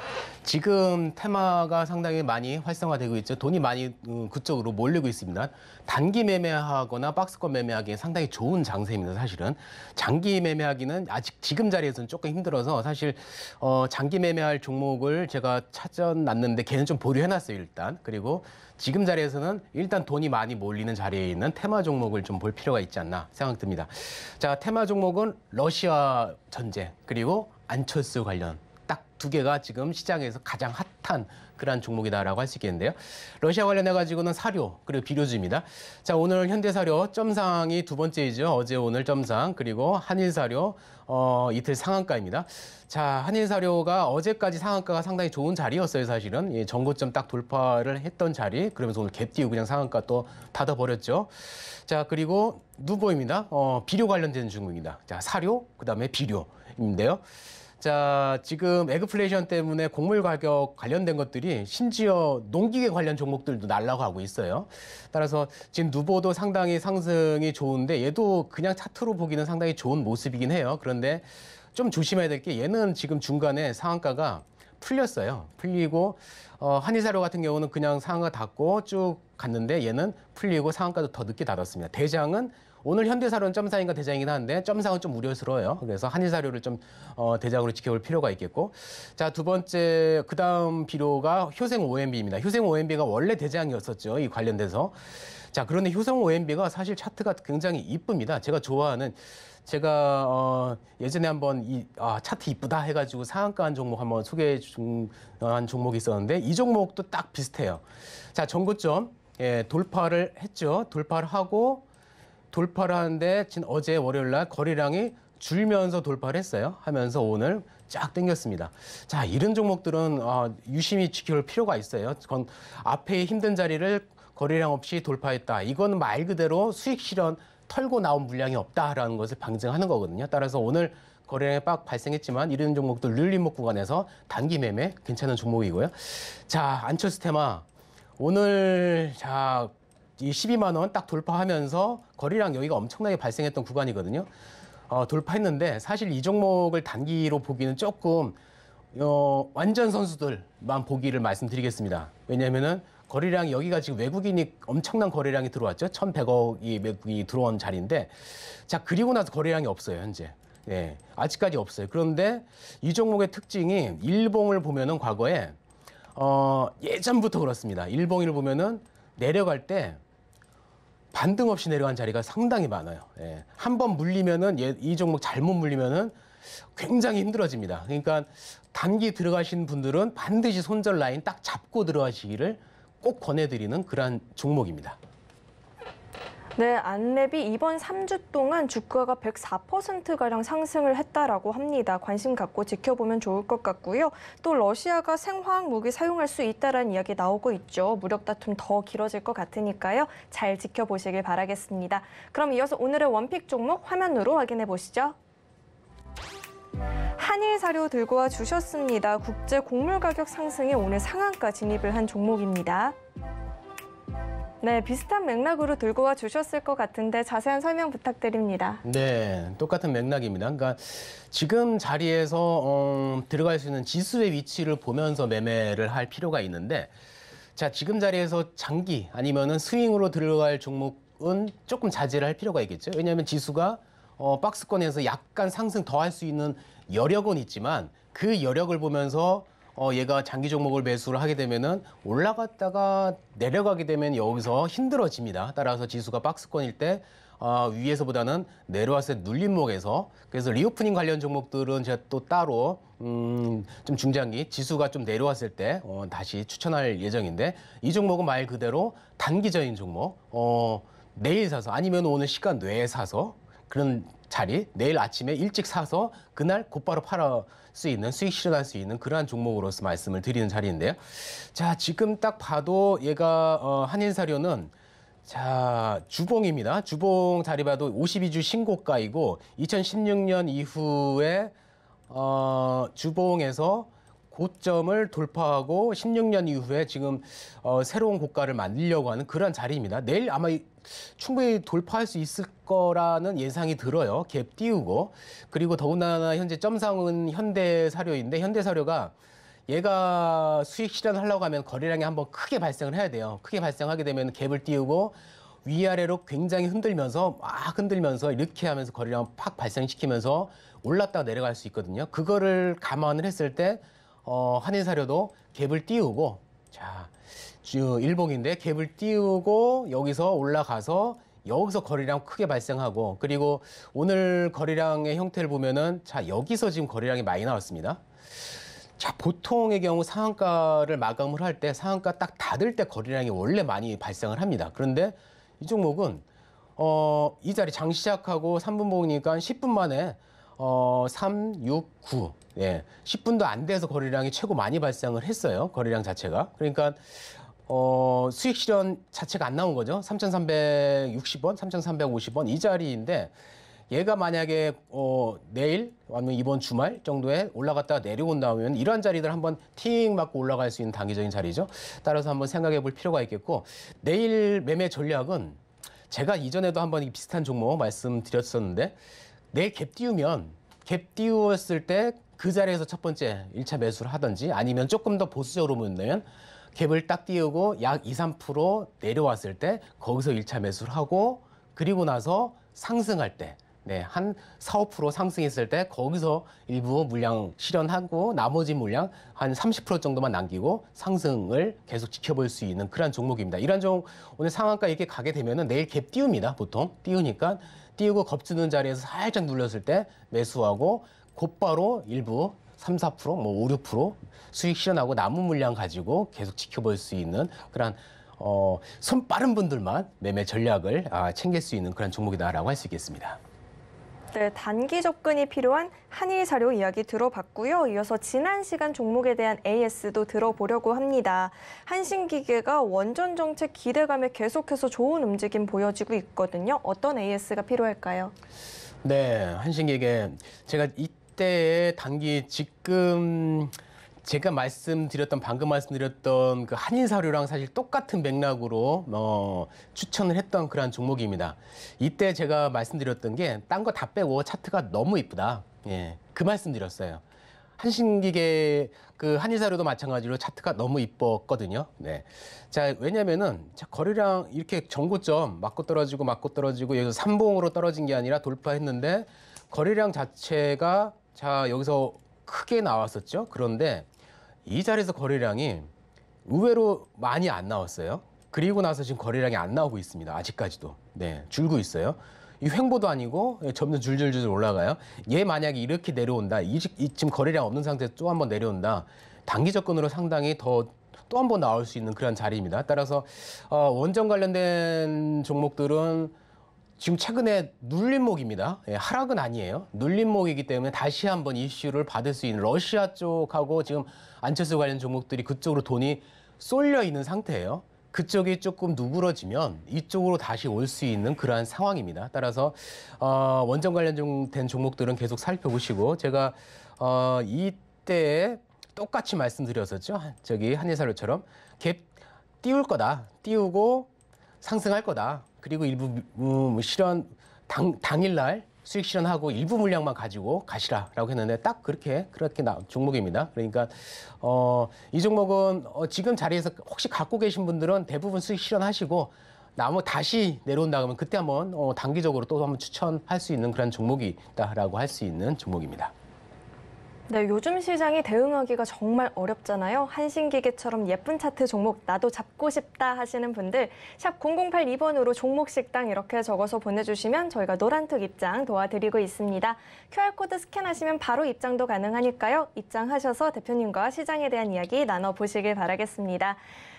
지금 테마가 상당히 많이 활성화되고 있죠. 돈이 많이 음, 그쪽으로 몰리고 있습니다. 단기 매매하거나 박스권 매매하기에 상당히 좋은 장세입니다. 사실은 장기 매매하기는 아직 지금 자리에서는 조금 힘들어서 사실 어, 장기 매매할 종목을 제가 찾아놨는데 걔는 좀 보류해놨어요 일단. 그리고 지금 자리에서는 일단 돈이 많이 몰리는 자리에 있는 테마 종목을 좀 볼 필요가 있지 않나 생각됩니다. 자, 테마 종목은 러시아 전쟁 그리고 안철수 관련 딱 두 개가 지금 시장에서 가장 핫한 그러한 종목이다라고 할 수 있겠는데요. 러시아 관련해 가지고는 사료 그리고 비료주입니다. 자 오늘 현대사료 점상이 두 번째이죠. 어제 오늘 점상 그리고 한일사료 어, 이틀 상한가입니다. 자 한일사료가 어제까지 상한가가 상당히 좋은 자리였어요 사실은 예, 전고점 딱 돌파를 했던 자리 그러면서 오늘 갭띄고 그냥 상한가 또 닫아버렸죠. 자 그리고 누보입니다. 어, 비료 관련된 종목입니다. 자 사료 그다음에 비료인데요. 자, 지금 에그플레이션 때문에 곡물 가격 관련된 것들이 심지어 농기계 관련 종목들도 날라가고 있어요. 따라서 지금 누보도 상당히 상승이 좋은데 얘도 그냥 차트로 보기는 상당히 좋은 모습이긴 해요. 그런데 좀 조심해야 될 게 얘는 지금 중간에 상한가가 풀렸어요. 풀리고 어, 한의사료 같은 경우는 그냥 상한가 닫고 쭉 갔는데 얘는 풀리고 상한가도 더 늦게 닫았습니다. 대장은 오늘 현대사로는 점사인가 대장이긴 한데 점상은 좀 우려스러워요. 그래서 한일 사료를 좀 어, 대장으로 지켜볼 필요가 있겠고 자 두 번째 그 다음 비료가 효생 OMB입니다. 효생 OMB가 원래 대장이었었죠. 이 관련돼서 자 그런데 효생 OMB가 사실 차트가 굉장히 이쁩니다. 제가 좋아하는 제가 어, 예전에 한번 이 아, 차트 이쁘다 해가지고 상한가한 종목 한번 소개해 준한 어, 종목이 있었는데 이 종목도 딱 비슷해요. 자 전고점 예, 돌파를 했죠. 돌파를 하고 돌파를 하는데 진 어제 월요일 날 거래량이 줄면서 돌파를 했어요. 하면서 오늘 쫙 땡겼습니다. 자, 이런 종목들은 어, 유심히 지켜볼 필요가 있어요. 그건 앞에 힘든 자리를 거래량 없이 돌파했다. 이건 말 그대로 수익 실현 털고 나온 물량이 없다라는 것을 방증하는 거거든요. 따라서 오늘 거래량이 빡 발생했지만 이런 종목들 룰리목 구간에서 단기 매매 괜찮은 종목이고요. 자, 안철수 테마 오늘 자이 12만 원 딱 돌파하면서 거리량 여기가 엄청나게 발생했던 구간이거든요. 어, 돌파했는데 사실 이 종목을 단기로 보기는 조금 어, 완전 선수들만 보기를 말씀드리겠습니다. 왜냐하면은 거래량 여기가 지금 외국인이 엄청난 거래량이 들어왔죠. 1,100억이 외국인이 들어온 자리인데 자 그리고 나서 거래량이 없어요 현재. 예, 아직까지 없어요. 그런데 이 종목의 특징이 일봉을 보면은 과거에 어, 예전부터 그렇습니다. 일봉을 보면은 내려갈 때 반등 없이 내려간 자리가 상당히 많아요. 예. 한번 물리면은 이 종목 잘못 물리면은 굉장히 힘들어집니다. 그러니까 단기 들어가신 분들은 반드시 손절 라인 딱 잡고 들어가시기를 꼭 권해드리는 그러한 종목입니다. 네, 안랩이 이번 3주 동안 주가가 104%가량 상승을 했다라고 합니다. 관심 갖고 지켜보면 좋을 것 같고요. 또 러시아가 생화학 무기 사용할 수 있다라는 이야기 나오고 있죠. 무력 다툼 더 길어질 것 같으니까요. 잘 지켜보시길 바라겠습니다. 그럼 이어서 오늘의 원픽 종목 화면으로 확인해 보시죠. 한일 사료 들고 와 주셨습니다. 국제 곡물 가격 상승에 오늘 상한가 진입을 한 종목입니다. 네, 비슷한 맥락으로 들고 와 주셨을 것 같은데 자세한 설명 부탁드립니다. 네, 똑같은 맥락입니다. 그러니까 지금 자리에서 어, 들어갈 수 있는 지수의 위치를 보면서 매매를 할 필요가 있는데 자, 지금 자리에서 장기 아니면은 스윙으로 들어갈 종목은 조금 자제를 할 필요가 있겠죠. 왜냐하면 지수가 어, 박스권에서 약간 상승 더 할 수 있는 여력은 있지만 그 여력을 보면서 어, 얘가 장기 종목을 매수를 하게 되면은 올라갔다가 내려가게 되면 여기서 힘들어집니다. 따라서 지수가 박스권일 때 어, 위에서보다는 내려와서 눌림목에서 그래서 리오프닝 관련 종목들은 제가 또 따로 음, 좀 중장기 지수가 좀 내려왔을 때 어, 다시 추천할 예정인데 이 종목은 말 그대로 단기적인 종목 어, 내일 사서 아니면 오늘 시간 내에 사서 그런 자리 내일 아침에 일찍 사서 그날 곧바로 팔아 수 있는 수익 실현할 수 있는 그러한 종목으로서 말씀을 드리는 자리인데요. 자 지금 딱 봐도 얘가 어, 한인사료는 자 주봉입니다. 주봉 자리 봐도 52주 신고가이고 2016년 이후에 어, 주봉에서 고점을 돌파하고 16년 이후에 지금 어, 새로운 고가를 만들려고 하는 그러한 자리입니다. 내일 아마 충분히 돌파할 수 있을 거라는 예상이 들어요. 갭 띄우고 그리고 더군다나 현재 점상은 현대 사료인데 현대 사료가 얘가 수익 실현하려고 하면 거래량이 한번 크게 발생을 해야 돼요. 크게 발생하게 되면 갭을 띄우고 위아래로 굉장히 흔들면서 막 흔들면서 이렇게 하면서 거래량 팍 발생시키면서 올랐다가 내려갈 수 있거든요. 그거를 감안을 했을 때 어, 한인사료도 갭을 띄우고 자 일봉인데 갭을 띄우고 여기서 올라가서 여기서 거래량 크게 발생하고 그리고 오늘 거래량의 형태를 보면은 자 여기서 지금 거래량이 많이 나왔습니다. 자 보통의 경우 상한가를 마감을 할 때 상한가 딱 닫을 때 거래량이 원래 많이 발생을 합니다. 그런데 이 종목은 어, 이 자리 장 시작하고 3분 보니까 10분 만에 어, 3, 6, 9. 예. 10분도 안 돼서 거래량이 최고 많이 발생을 했어요. 거래량 자체가. 그러니까 어, 수익 실현 자체가 안 나온 거죠. 3,360원, 3,350원 이 자리인데 얘가 만약에 어, 내일 아니면 이번 주말 정도에 올라갔다가 내려온다면 이러한 자리들 한번 팅 맞고 올라갈 수 있는 단기적인 자리죠. 따라서 한번 생각해 볼 필요가 있겠고 내일 매매 전략은 제가 이전에도 한번 비슷한 종목 말씀드렸었는데 내일 갭 띄우면 갭 띄웠을 때 그 자리에서 첫 번째 일차 매수를 하든지 아니면 조금 더 보수적으로 본다면 갭을 딱 띄우고 약 2, 3% 내려왔을 때 거기서 1차 매수를 하고 그리고 나서 상승할 때 네, 한 4, 5% 상승했을 때 거기서 일부 물량 실현하고 나머지 물량 한 30% 정도만 남기고 상승을 계속 지켜볼 수 있는 그러한 종목입니다. 이런 종 오늘 상한가 이렇게 가게 되면은 내일 갭 띄웁니다. 보통 띄우니까 띄우고 겁주는 자리에서 살짝 눌렸을 때 매수하고 곧바로 일부 3, 4%, 뭐 5, 6% 수익 실현하고 남은 물량 가지고 계속 지켜볼 수 있는 그런 어, 손 빠른 분들만 매매 전략을 아, 챙길 수 있는 그런 종목이다라고 할 수 있겠습니다. 네, 단기 접근이 필요한 한일 자료 이야기 들어봤고요. 이어서 지난 시간 종목에 대한 AS도 들어보려고 합니다. 한신기계가 원전 정책 기대감에 계속해서 좋은 움직임 보여지고 있거든요. 어떤 AS가 필요할까요? 네, 한신기계 제가 이때 단기 지금 제가 말씀드렸던 방금 말씀드렸던 그 한인 사료랑 사실 똑같은 맥락으로 어, 추천을 했던 그러한 종목입니다. 이때 제가 말씀드렸던 게 딴 거 다 빼고 차트가 너무 이쁘다. 예, 그 말씀드렸어요. 한신기계 그한인사료도 마찬가지로 차트가 너무 이뻤거든요. 네. 자, 왜냐면은 거래량 이렇게 정고점 맞고 떨어지고 맞고 떨어지고 여기서 삼봉으로 떨어진 게 아니라 돌파했는데 거래량 자체가 자, 여기서 크게 나왔었죠. 그런데 이 자리에서 거래량이 의외로 많이 안 나왔어요. 그리고 나서 지금 거래량이 안 나오고 있습니다. 아직까지도. 네, 줄고 있어요. 이 횡보도 아니고 예, 점점 줄줄줄 올라가요. 얘 만약에 이렇게 내려온다. 이, 지금 거래량 없는 상태에서 또 한번 내려온다. 단기 접근으로 상당히 더 또한번 나올 수 있는 그런 자리입니다. 따라서 어, 원전 관련된 종목들은 지금 최근에 눌림목입니다. 예, 하락은 아니에요. 눌림목이기 때문에 다시 한번 이슈를 받을 수 있는 러시아 쪽하고 지금 안철수 관련 종목들이 그쪽으로 돈이 쏠려 있는 상태예요. 그쪽이 조금 누그러지면 이쪽으로 다시 올 수 있는 그러한 상황입니다. 따라서 어, 원전 관련된 종목들은 계속 살펴보시고 제가 어, 이때 똑같이 말씀드렸었죠. 저기 한예사료처럼 갭 띄울 거다. 띄우고 상승할 거다. 그리고 일부 음, 뭐 실현 당, 당일날 수익 실현하고 일부 물량만 가지고 가시라라고 했는데 딱 그렇게 그렇게 나, 종목입니다. 그러니까 어, 이 종목은 어, 지금 자리에서 혹시 갖고 계신 분들은 대부분 수익 실현하시고 나머 다시 내려온다 그러면 그때 한번 어, 단기적으로 또 한번 추천할 수 있는 그런 종목이 다라고할 수 있는 종목입니다. 네, 요즘 시장이 대응하기가 정말 어렵잖아요. 한신기계처럼 예쁜 차트 종목 나도 잡고 싶다 하시는 분들 샵 0082번으로 종목 식당 이렇게 적어서 보내주시면 저희가 노란톡 입장 도와드리고 있습니다. QR코드 스캔하시면 바로 입장도 가능하니까요. 입장하셔서 대표님과 시장에 대한 이야기 나눠보시길 바라겠습니다.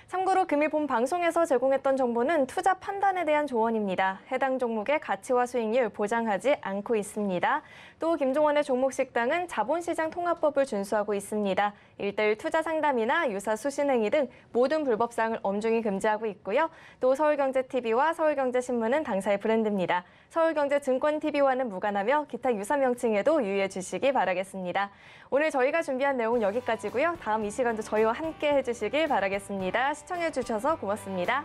참고로 금일 본 방송에서 제공했던 정보는 투자 판단에 대한 조언입니다. 해당 종목의 가치와 수익률 보장하지 않고 있습니다. 또 김종원의 종목식당은 자본시장 통합법을 준수하고 있습니다. 1대1 투자 상담이나 유사 수신행위 등 모든 불법사항을 엄중히 금지하고 있고요. 또 서울경제TV와 서울경제신문은 당사의 브랜드입니다. 서울경제증권TV와는 무관하며 기타 유사 명칭에도 유의해 주시기 바라겠습니다. 오늘 저희가 준비한 내용은 여기까지고요. 다음 이 시간도 저희와 함께 해주시길 바라겠습니다. 시청해 주셔서 고맙습니다.